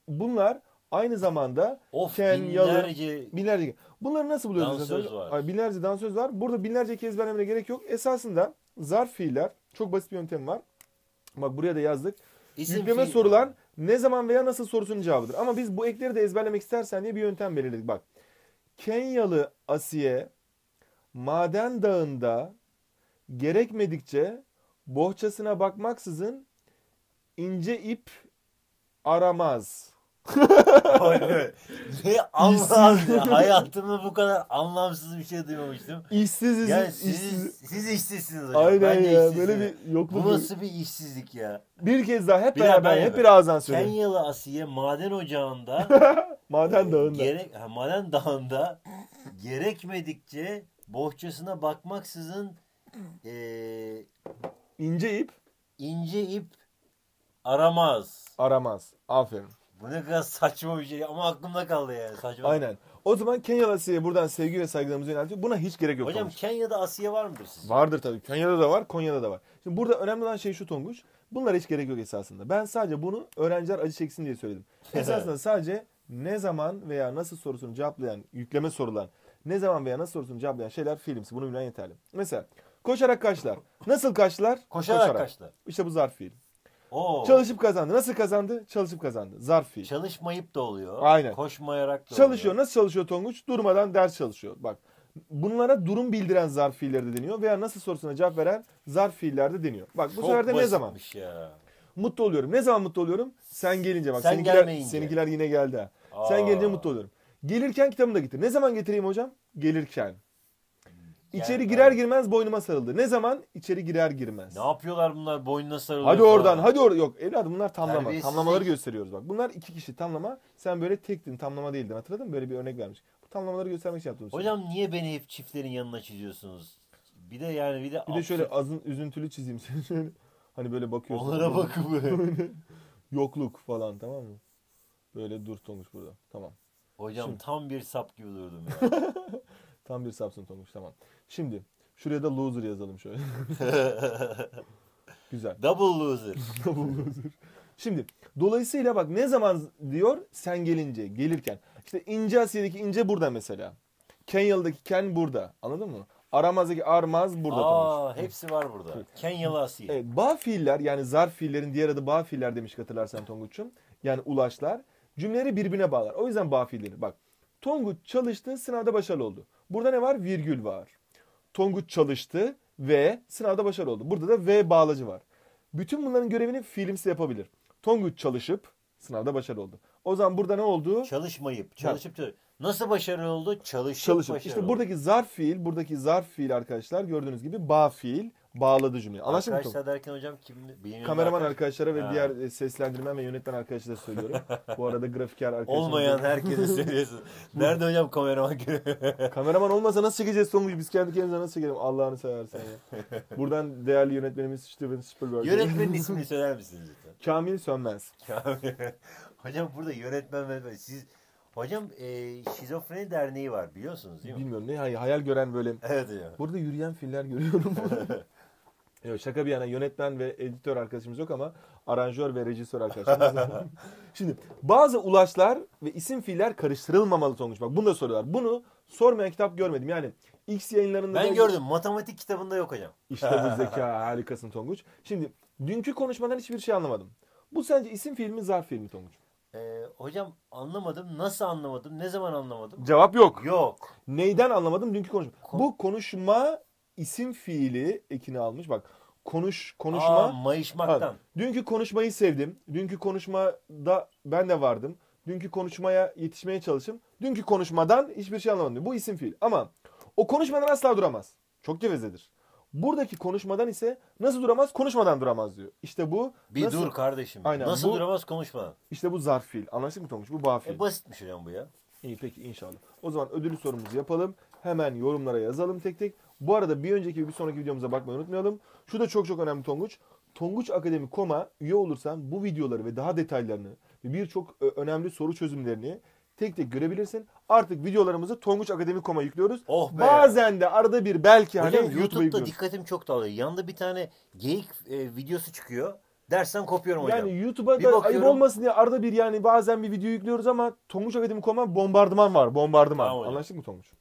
bunlar aynı zamanda of, Ken binlerce, Yalın, binlerce bunları nasıl buluyoruz? Dansöz var. Ay, binlerce dansöz var. Burada binlerce kez vermeme gerek yok. Esasında zarf fiiller çok basit bir yöntem var. Bak buraya da yazdık. İsim Yükleme fiil. sorulan ne zaman veya nasıl sorusunun cevabıdır. Ama biz bu ekleri de ezberlemek istersen diye bir yöntem belirledik. Bak Kenyalı Asiye maden dağında gerekmedikçe bohçasına bakmaksızın ince ip aramaz. ne anlamsız Hayatımda bu kadar anlamsız bir şey duymamıştım. İşsiziz. Yani siz, işsiz. siz işsizsiniz hocam. Aynen ben de ya. Böyle bir yokluk. Bu nasıl bir işsizlik ya? Bir kez daha hep bir beraber hep birazdan söyleyeyim. Kenyalı Asiye maden ocağında maden dağında. Gerek, ha, maden dağında gerekmedikçe bohçasına bakmaksızın e, ince ip ince ip aramaz. Aramaz. Aferin. Bu ne kadar saçma bir şey ama aklımda kaldı yani. Saçma. Aynen. O zaman Kenyalı Asiye'ye buradan sevgi ve saygılarımızı yöneltiyor. Buna hiç gerek yok. Hocam Tonguç. Kenya'da Asiye var mıdır sizce? Vardır tabii. Kenya'da da var, Konya'da da var. Şimdi burada önemli olan şey şu Tonguç. Bunlara hiç gerek yok esasında. Ben sadece bunu öğrenciler acı çeksin diye söyledim. esasında sadece ne zaman veya nasıl sorusunu cevaplayan, yükleme sorulan ne zaman veya nasıl sorusunun cevaplayan şeyler fiilimsi. Bunu bilen yeterli. Mesela koşarak kaçlar. Nasıl kaçlar? Koşarak, kaçlar. İşte bu zarf fiil. Oo. Çalışıp kazandı. Nasıl kazandı? Çalışıp kazandı. Zarf fiil. Çalışmayıp da oluyor. Aynen. Koşmayarak da Çalışıyor. oluyor. Nasıl çalışıyor Tonguç? Durmadan ders çalışıyor. Bak bunlara durum bildiren zarf fiiller de deniyor veya nasıl sorusuna cevap veren zarf fiiller de deniyor. Bak bu Çok sefer de ne zaman? basitmiş Ya. Mutlu oluyorum. Ne zaman mutlu oluyorum? Sen gelince bak. Sen seninkiler, gelmeyince. seninkiler yine geldi Aa. Sen gelince mutlu oluyorum. Gelirken kitabımı da getir. Ne zaman getireyim hocam? Gelirken. İçeri Yani- girer girmez boynuma sarıldı. Ne zaman? İçeri girer girmez. Ne yapıyorlar bunlar boynuna sarılıyor Hadi falan. oradan hadi or yok evladım bunlar tamlama. Terbiyesizlik. Tamlamaları gösteriyoruz bak. Bunlar iki kişi tamlama. Sen böyle tektin tamlama değildin hatırladın mı? Böyle bir örnek vermiş. Bu tamlamaları göstermek için yaptım. Şey. Hocam niye beni hep çiftlerin yanına çiziyorsunuz? Bir de yani bir de, bir de şöyle azın üzüntülü çizeyim seni Hani böyle bakıyorsun. onlara bakın böyle. Yokluk falan tamam mı? Böyle dur olmuş burada. Tamam. Hocam Şimdi... tam bir sap gibi durdum ya. tam bir sapsın Tonguç tamam. Şimdi şuraya da loser yazalım şöyle. Güzel. Double loser. Double loser. Şimdi dolayısıyla bak ne zaman diyor sen gelince gelirken. İşte ince Asya'daki ince burada mesela. Kenyalı'daki Ken burada. Anladın mı? Aramaz'daki Armaz burada. Aa, tanış. hepsi var burada. Evet. Kenyalı Asya. Evet, bağ fiiller yani zarf fiillerin diğer adı bağ fiiller demiş hatırlarsan Tonguç'um. Yani ulaşlar. Cümleleri birbirine bağlar. O yüzden bağ fiilleri. Bak. Tonguç çalıştı, sınavda başarılı oldu. Burada ne var? Virgül var. Tonguç çalıştı ve sınavda başarılı oldu. Burada da ve bağlacı var. Bütün bunların görevini fiilimsi yapabilir. Tonguç çalışıp sınavda başarılı oldu. O zaman burada ne oldu? Çalışmayıp, çalışıp evet. nasıl başarılı oldu? Çalışıp, çalışıp. başarılı. İşte buradaki zarf fiil, buradaki zarf fiil arkadaşlar gördüğünüz gibi bağ fiil bağladı cümleyi. Anlaşıldı mı? Arkadaşlar derken hocam kim? Benim Kameraman arkadaşlara ve Ha. diğer e, seslendirmen ve yönetmen arkadaşlara söylüyorum. Bu arada grafiker arkadaşlar. Olmayan herkese söylüyorsun. Nerede hocam kameraman Kameraman olmasa nasıl çekeceğiz sonucu? Biz kendi kendimize nasıl çekelim? Allah'ını seversen ya. Buradan değerli yönetmenimiz Steven Spielberg. Yönetmenin ismini söyler misiniz lütfen? Kamil Sönmez. hocam burada yönetmen ve siz hocam e, şizofreni derneği var biliyorsunuz değil mi? Bilmiyorum ne hayal gören böyle. Evet hocam. Burada yürüyen filler görüyorum. Evet, şaka bir yana yönetmen ve editör arkadaşımız yok ama aranjör ve rejisör arkadaşımız var. Şimdi bazı ulaşlar ve isim fiiller karıştırılmamalı Tonguç. Bak bunu da soruyorlar. Bunu sormayan kitap görmedim. Yani X yayınlarında... Ben da... gördüm. Matematik kitabında yok hocam. İşte bu zeka. Harikasın Tonguç. Şimdi dünkü konuşmadan hiçbir şey anlamadım. Bu sence isim fiil mi zarf fiil mi Tonguç? Ee, hocam anlamadım. Nasıl anlamadım? Ne zaman anlamadım? Cevap yok. Yok. Neyden anlamadım? Dünkü konuşma. Kon- bu konuşma isim fiili ekini almış. Bak konuş konuşma. Aa, mayışmaktan. Ha, dünkü konuşmayı sevdim. Dünkü konuşmada ben de vardım. Dünkü konuşmaya yetişmeye çalışım. Dünkü konuşmadan hiçbir şey anlamadım. Bu isim fiil. Ama o konuşmadan asla duramaz. Çok gevezedir. Buradaki konuşmadan ise nasıl duramaz? Konuşmadan duramaz diyor. İşte bu. Bir nasıl, dur kardeşim. Aynen, nasıl bu, duramaz konuşmadan? İşte bu zarf fiil. Anlaştık mı Tomuş? Bu bağ e, fiil. E, basitmiş hocam bu ya. İyi peki inşallah. O zaman ödülü sorumuzu yapalım hemen yorumlara yazalım tek tek. Bu arada bir önceki bir sonraki videomuza bakmayı unutmayalım. Şu da çok çok önemli Tonguç. Tonguç Akademi Koma. üye olursan bu videoları ve daha detaylarını ve birçok e, önemli soru çözümlerini tek tek görebilirsin. Artık videolarımızı Tonguç Akademi Koma yüklüyoruz. Oh be. Bazen de arada bir belki hani YouTube'da, YouTube'da yüklüyoruz. dikkatim çok dağılıyor. Yanında bir tane geyik e, videosu çıkıyor. Dersten kopuyorum hocam. Yani YouTube'a da ayıp olmasın diye arada bir yani bazen bir video yüklüyoruz ama Tonguç Akademi Koma bombardıman var. Bombardıman. Tamam, Anlaştık mı Tonguç?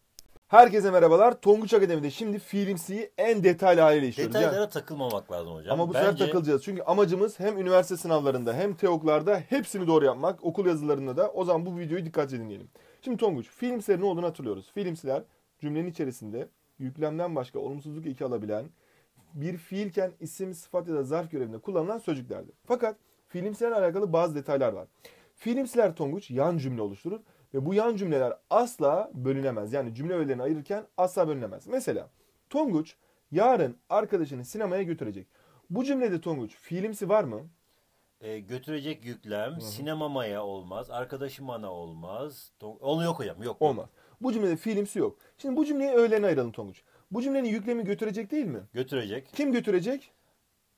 Herkese merhabalar. Tonguç Akademi'de şimdi fiilimsiyi en detaylı haliyle işliyoruz. Detaylara yani. takılmamak lazım hocam. Ama bu Bence... sefer takılacağız. Çünkü amacımız hem üniversite sınavlarında hem teoklarda hepsini doğru yapmak. Okul yazılarında da. O zaman bu videoyu dikkatli dinleyelim. Şimdi Tonguç, fiilimsilerin ne olduğunu hatırlıyoruz. Fiilimsiler cümlenin içerisinde yüklemden başka olumsuzluk iki alabilen bir fiilken isim, sıfat ya da zarf görevinde kullanılan sözcüklerdir. Fakat fiilimsilerle alakalı bazı detaylar var. Fiilimsiler Tonguç yan cümle oluşturur ve bu yan cümleler asla bölünemez. Yani cümle öğelerini ayırırken asla bölünemez. Mesela Tonguç yarın arkadaşını sinemaya götürecek. Bu cümlede Tonguç fiilimsi var mı? E, götürecek yüklem Hı-hı. sinemamaya olmaz, arkadaşım ana olmaz. Onu yok hocam, yok. Olmaz. Bu cümlede fiilimsi yok. Şimdi bu cümleyi öğlene ayıralım Tonguç. Bu cümlenin yüklemi götürecek değil mi? Götürecek. Kim götürecek?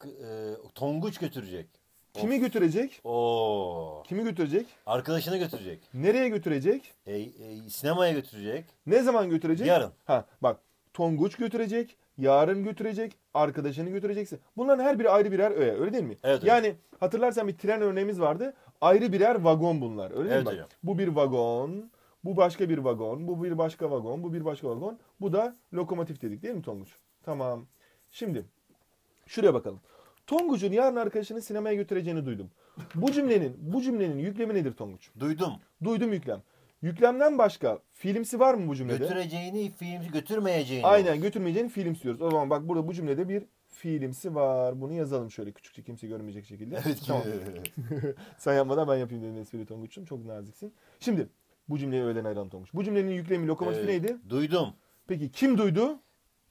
e, Tonguç götürecek. Kimi götürecek? Oo. Kimi götürecek? Arkadaşını götürecek. Nereye götürecek? E, e, sinemaya götürecek. Ne zaman götürecek? Yarın. Ha bak Tonguç götürecek, yarın götürecek, arkadaşını götüreceksin. Bunların her biri ayrı birer öğe öyle değil mi? Evet, yani evet. hatırlarsan bir tren örneğimiz vardı. Ayrı birer vagon bunlar öyle evet, mi? Bak, bu bir vagon, bu başka bir vagon, bu bir başka vagon, bu bir başka vagon. Bu da lokomotif dedik değil mi Tonguç? Tamam. Şimdi şuraya bakalım. Tonguç'un yarın arkadaşını sinemaya götüreceğini duydum. Bu cümlenin bu cümlenin yüklemi nedir Tonguç? Duydum. Duydum yüklem. Yüklemden başka filmsi var mı bu cümlede? Götüreceğini, film götürmeyeceğini. Aynen götürmeyeceğini filmsi diyoruz. O zaman bak burada bu cümlede bir fiilimsi var. Bunu yazalım şöyle küçükçe kimse görmeyecek şekilde. Evet. Tamam. Sen yapmadan ben yapayım dedin espri Tonguç'um. Çok naziksin. Şimdi bu cümleyi öğlen ayıralım Tonguç. Bu cümlenin yüklemi lokomotifi ee, neydi? Duydum. Peki kim duydu?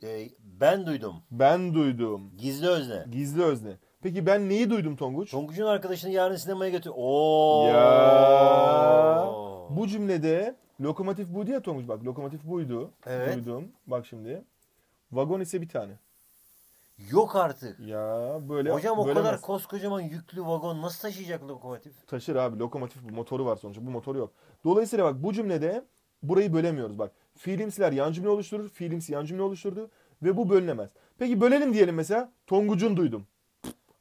Ee, ben duydum. Ben duydum. Gizli özne. Gizli özne. Peki ben neyi duydum Tonguç? Tonguç'un arkadaşını yarın sinemaya götür. Oo. Ya. Bu cümlede lokomotif buydu ya Tonguç bak. Lokomotif buydu. Evet. Duydum. Bak şimdi. Vagon ise bir tane. Yok artık. Ya böyle Hocam o kadar mes- koskocaman yüklü vagon nasıl taşıyacak lokomotif? Taşır abi lokomotif bu motoru var sonuçta bu motoru yok. Dolayısıyla bak bu cümlede burayı bölemiyoruz bak. Fiilimsiler yan cümle oluşturur. Fiilimsi yan cümle oluşturdu. Ve bu bölünemez. Peki bölelim diyelim mesela. Tongucun duydum.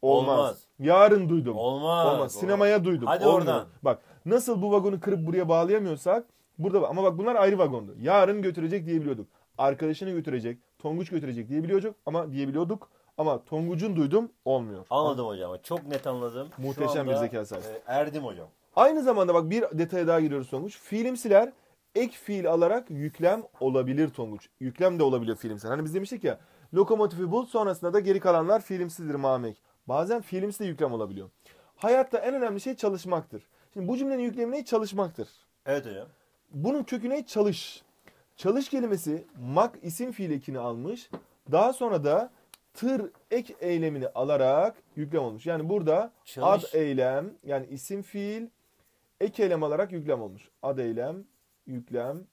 Olmaz. Olmaz. Yarın duydum. Olmaz. Olmaz. Sinemaya duydum. Hadi Olmuyor. oradan. Bak nasıl bu vagonu kırıp buraya bağlayamıyorsak burada ama bak bunlar ayrı vagondu. Yarın götürecek diyebiliyorduk. Arkadaşını götürecek, Tonguç götürecek diyebiliyorduk ama diyebiliyorduk ama Tonguç'un duydum olmuyor. Anladım hocam. Çok net anladım. Muhteşem bir zeka sahibi. E, erdim hocam. Aynı zamanda bak bir detaya daha giriyoruz Tonguç. Fiilimsiler ek fiil alarak yüklem olabilir Tonguç. Yüklem de olabiliyor fiilimsel. Hani biz demiştik ya lokomotifi bul sonrasında da geri kalanlar fiilimsizdir Mamek. Bazen fiilimsiz de yüklem olabiliyor. Hayatta en önemli şey çalışmaktır. Şimdi bu cümlenin yüklemi ne? Çalışmaktır. Evet hocam. Bunun kökü ne? Çalış. Çalış kelimesi mak isim fiil ekini almış. Daha sonra da tır ek eylemini alarak yüklem olmuş. Yani burada Çalış. ad eylem yani isim fiil ek eylem alarak yüklem olmuş. Ad eylem yüklem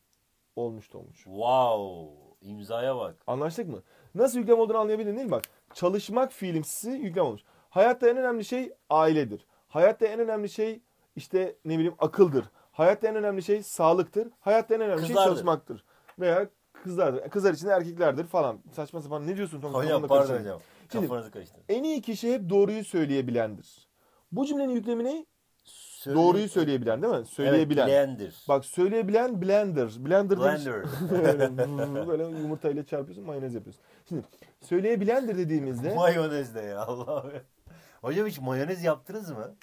olmuş olmuş. Wow. İmzaya bak. Anlaştık mı? Nasıl yüklem olduğunu anlayabildin değil mi? Bak çalışmak fiilimsi yüklem olmuş. Hayatta en önemli şey ailedir. Hayatta en önemli şey işte ne bileyim akıldır. Hayatta en önemli şey sağlıktır. Hayatta en önemli kızlardır. şey çalışmaktır. Veya kızlardır. E, kızlar için erkeklerdir falan. Saçma sapan ne diyorsun? Tom, hocam pardon hocam. Kafanızı Şimdi, En iyi kişi hep doğruyu söyleyebilendir. Bu cümlenin yüklemini Söyle... Doğruyu söyleyebilen değil mi? Söyleyebilen. Evet, blender. Bak söyleyebilen blender. Blender. Blender. Böyle yumurta ile çarpıyorsun mayonez yapıyorsun. Şimdi söyleyebilendir dediğimizde. mayonez de ya Allah'ım. Hocam hiç mayonez yaptınız mı?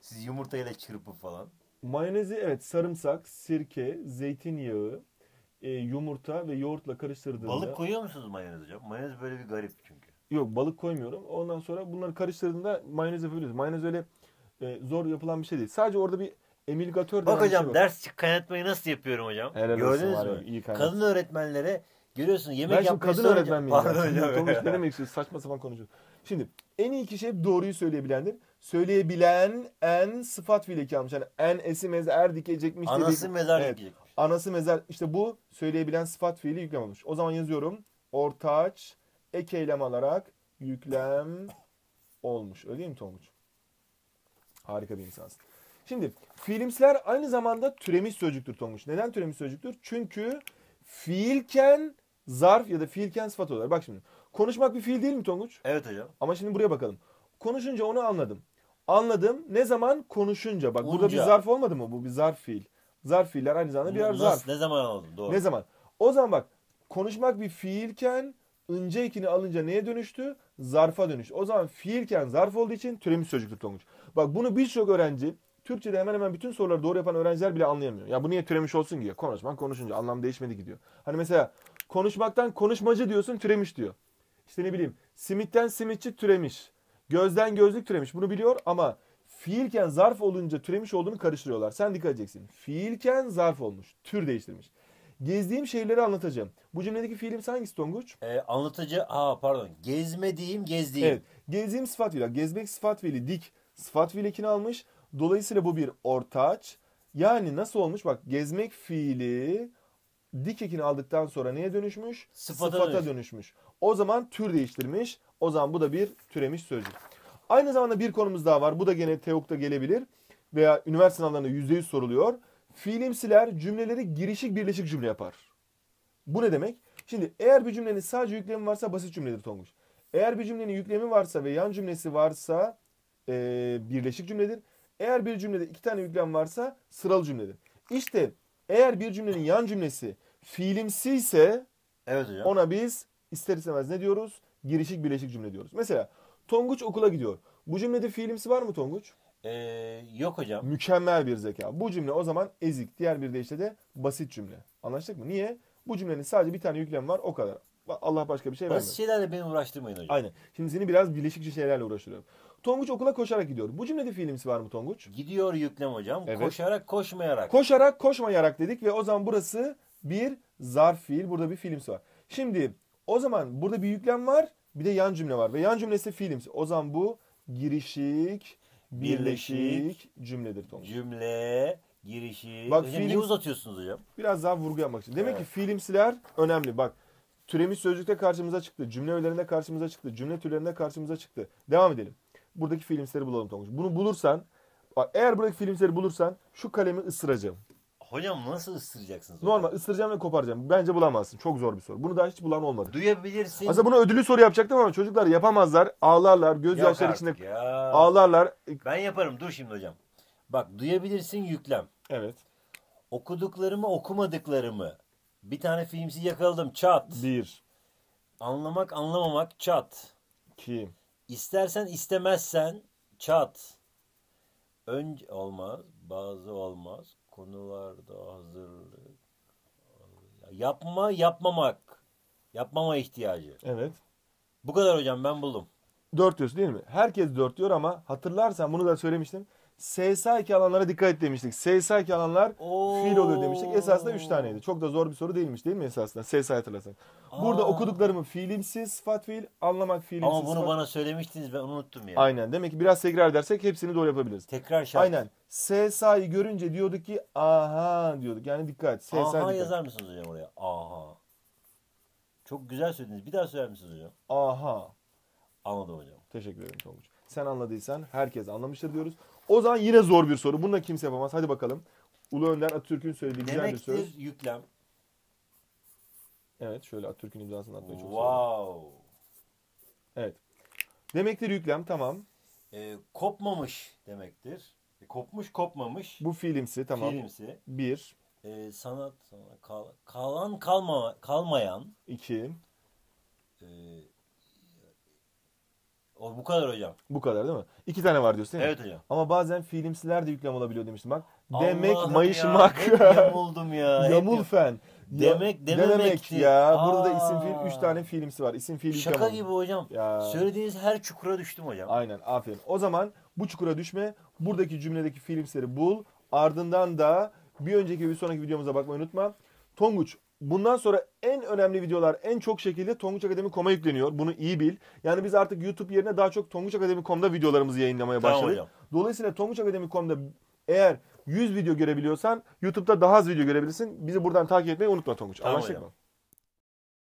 Siz yumurta ile çırpıp falan. Mayonezi evet sarımsak, sirke, zeytinyağı, e, yumurta ve yoğurtla karıştırdığında... Balık koyuyor musunuz mayonez hocam? Mayonez böyle bir garip çünkü. Yok balık koymuyorum. Ondan sonra bunları karıştırdığında mayonez yapabiliyoruz. Mayonez öyle e, zor yapılan bir şey değil. Sadece orada bir emilgatör Bak hocam şey var. ders kaynatmayı nasıl yapıyorum hocam? Helal Gördünüz mü? İyi kadın öğretmenlere görüyorsun yemek ben yapmayı kadın öğretmen miyim? Pardon hocam. hocam ne demek istiyorsun? Saçma sapan konuşuyorsun. Şimdi en iyi kişi hep doğruyu söyleyebilendir. Söyleyebilen en sıfat fiili kalmış. Yani en esi mezar er dikecekmiş. Anası dedik. mezar evet. dikecekmiş. Anası mezar. işte bu söyleyebilen sıfat fiili olmuş. O zaman yazıyorum. Ortaç ek eylem alarak yüklem olmuş. Öyle değil mi Tonguç? Harika bir insansın. Şimdi fiilimsiler aynı zamanda türemiş sözcüktür Tonguç. Neden türemiş sözcüktür? Çünkü fiilken zarf ya da fiilken sıfat olarak. Bak şimdi konuşmak bir fiil değil mi Tonguç? Evet hocam. Ama şimdi buraya bakalım. Konuşunca onu anladım. Anladım. Ne zaman konuşunca. Bak Olunca. burada bir zarf olmadı mı? Bu bir zarf fiil. Zarf fiiller aynı zamanda birer Nasıl, zarf. Ne zaman oldu? Doğru. Ne zaman? O zaman bak konuşmak bir fiilken ince ikini alınca neye dönüştü? Zarfa dönüştü. O zaman fiilken zarf olduğu için türemiş sözcüktür Tonguç. Bak bunu birçok öğrenci Türkçe'de hemen hemen bütün soruları doğru yapan öğrenciler bile anlayamıyor. Ya bu niye türemiş olsun diyor. Konuşman konuşunca anlam değişmedi gidiyor. Hani mesela konuşmaktan konuşmacı diyorsun türemiş diyor. İşte ne bileyim simitten simitçi türemiş. Gözden gözlük türemiş. Bunu biliyor ama fiilken zarf olunca türemiş olduğunu karıştırıyorlar. Sen dikkat edeceksin. Fiilken zarf olmuş. Tür değiştirmiş. Gezdiğim şehirleri anlatacağım. Bu cümledeki fiilim hangisi Tonguç? Ee, anlatıcı, ha pardon. Gezmediğim, gezdiğim. Evet. Gezdiğim sıfat fiili. Gezmek sıfat fiili. Dik sıfat fiil almış. Dolayısıyla bu bir ortaç. Yani nasıl olmuş? Bak gezmek fiili dik ekini aldıktan sonra neye dönüşmüş? Sıfata, Sıfata dönüşmüş. dönüşmüş. O zaman tür değiştirmiş. O zaman bu da bir türemiş sözcük. Aynı zamanda bir konumuz daha var. Bu da gene TEOK'ta gelebilir. Veya üniversite sınavlarında %100 soruluyor. Fiilimsiler cümleleri girişik birleşik cümle yapar. Bu ne demek? Şimdi eğer bir cümlenin sadece yüklemi varsa basit cümledir Tonguç. Eğer bir cümlenin yüklemi varsa ve yan cümlesi varsa e, birleşik cümledir. Eğer bir cümlede iki tane yüklem varsa sıralı cümledir. İşte eğer bir cümlenin yan cümlesi fiilimsi ise evet hocam. ona biz ister istemez ne diyoruz? Girişik birleşik cümle diyoruz. Mesela Tonguç okula gidiyor. Bu cümlede fiilimsi var mı Tonguç? Ee, yok hocam. Mükemmel bir zeka. Bu cümle o zaman ezik. Diğer bir deyişle de basit cümle. Anlaştık mı? Niye? Bu cümlenin sadece bir tane yüklem var o kadar. Allah başka bir şey vermiyor. Basit şeylerle beni uğraştırmayın hocam. Aynen. Şimdi seni biraz birleşikçi şeylerle uğraştırıyorum. Tonguç okula koşarak gidiyor. Bu cümlede fiilimsi var mı Tonguç? Gidiyor yüklem hocam. Evet. Koşarak koşmayarak. Koşarak koşmayarak dedik ve o zaman burası bir zarf fiil. Burada bir fiilimsi var. Şimdi o zaman burada bir yüklem var. Bir de yan cümle var. Ve yan cümlesi fiilimsi. O zaman bu girişik, birleşik, birleşik cümledir Tonguç. Cümle, girişik. Bak, hocam fiilim... niye uzatıyorsunuz hocam? Biraz daha vurgu yapmak için. Demek evet. ki fiilimsiler önemli. Bak türemiş sözcükte karşımıza çıktı. Cümle öğelerinde karşımıza çıktı. Cümle türlerinde karşımıza çıktı. Devam edelim buradaki filmsleri bulalım Tonguç. Bunu bulursan bak eğer buradaki filmsleri bulursan şu kalemi ısıracağım. Hocam nasıl ısıracaksınız? Normal hocam? ısıracağım ve koparacağım. Bence bulamazsın. Çok zor bir soru. Bunu daha hiç bulan olmadı. Duyabilirsin. Aslında bunu ödüllü soru yapacaktım ama çocuklar yapamazlar. Ağlarlar. göz Gözyaşları içinde ya. ağlarlar. Ben yaparım. Dur şimdi hocam. Bak duyabilirsin yüklem. Evet. Okuduklarımı okumadıklarımı. Bir tane filmsi yakaladım. Çat. Bir. Anlamak anlamamak çat. Kim? İstersen istemezsen çat. Önce olmaz, bazı olmaz. Konularda hazırlık. Yapma, yapmamak. Yapmama ihtiyacı. Evet. Bu kadar hocam ben buldum. Dört diyorsun değil mi? Herkes dört diyor ama hatırlarsan bunu da söylemiştim. SSK alanlara dikkat et demiştik. SSK alanlar Oo. fiil oluyor demiştik. Esasında 3 taneydi. Çok da zor bir soru değilmiş değil mi esasında? SSK hatırlasın. Burada okuduklarımı fiilimsi sıfat fiil, anlamak fiilimsi Ama bunu sıfat. bana söylemiştiniz ben unuttum ya. Aynen. Demek ki biraz tekrar dersek hepsini doğru yapabiliriz. Tekrar şart. Aynen. SSK'yı görünce diyorduk ki aha diyorduk. Yani dikkat. SSK aha dikkat. yazar mısınız hocam oraya? Aha. Çok güzel söylediniz. Bir daha söyler misiniz hocam? Aha. Anladım hocam. Teşekkür ederim Tonguç. Sen anladıysan herkes anlamıştır diyoruz. O zaman yine zor bir soru. Bunu da kimse yapamaz. Hadi bakalım. Ulu Önder Atatürk'ün söylediği güzel bir söz. Demektir yüklem. Evet şöyle Atatürk'ün imzasını atmayı çok wow. seviyorum. Evet. Demektir yüklem tamam. E, kopmamış demektir. E, kopmuş kopmamış. Bu filmsi tamam. Filmsi. Bir. E, sanat kal, kalan kalma, kalmayan. İki. E, o bu kadar hocam. Bu kadar değil mi? İki tane var diyorsun değil mi? Evet hocam. Ama bazen fiilimsiler de yüklem olabiliyor demiştim bak. Demek, Allah'ım mayışmak. Ya, hep yamuldum ya. Yamul fen. Demek dememek ya. Burada da isim fiil 3 tane fiilimsi var. İsim fiil Şaka olmuş. gibi hocam. Ya. Söylediğiniz her çukura düştüm hocam. Aynen aferin. O zaman bu çukura düşme. Buradaki cümledeki fiilimsleri bul. Ardından da bir önceki bir sonraki videomuza bakmayı unutma. Tonguç bundan sonra en önemli videolar en çok şekilde Tonguç Akademi.com'a yükleniyor. Bunu iyi bil. Yani biz artık YouTube yerine daha çok Tonguç Akademi.com'da videolarımızı yayınlamaya tamam başladık. Hocam. Dolayısıyla Tonguç Akademi.com'da eğer 100 video görebiliyorsan YouTube'da daha az video görebilirsin. Bizi buradan takip etmeyi unutma Tonguç. Tamam Anlaştık mı?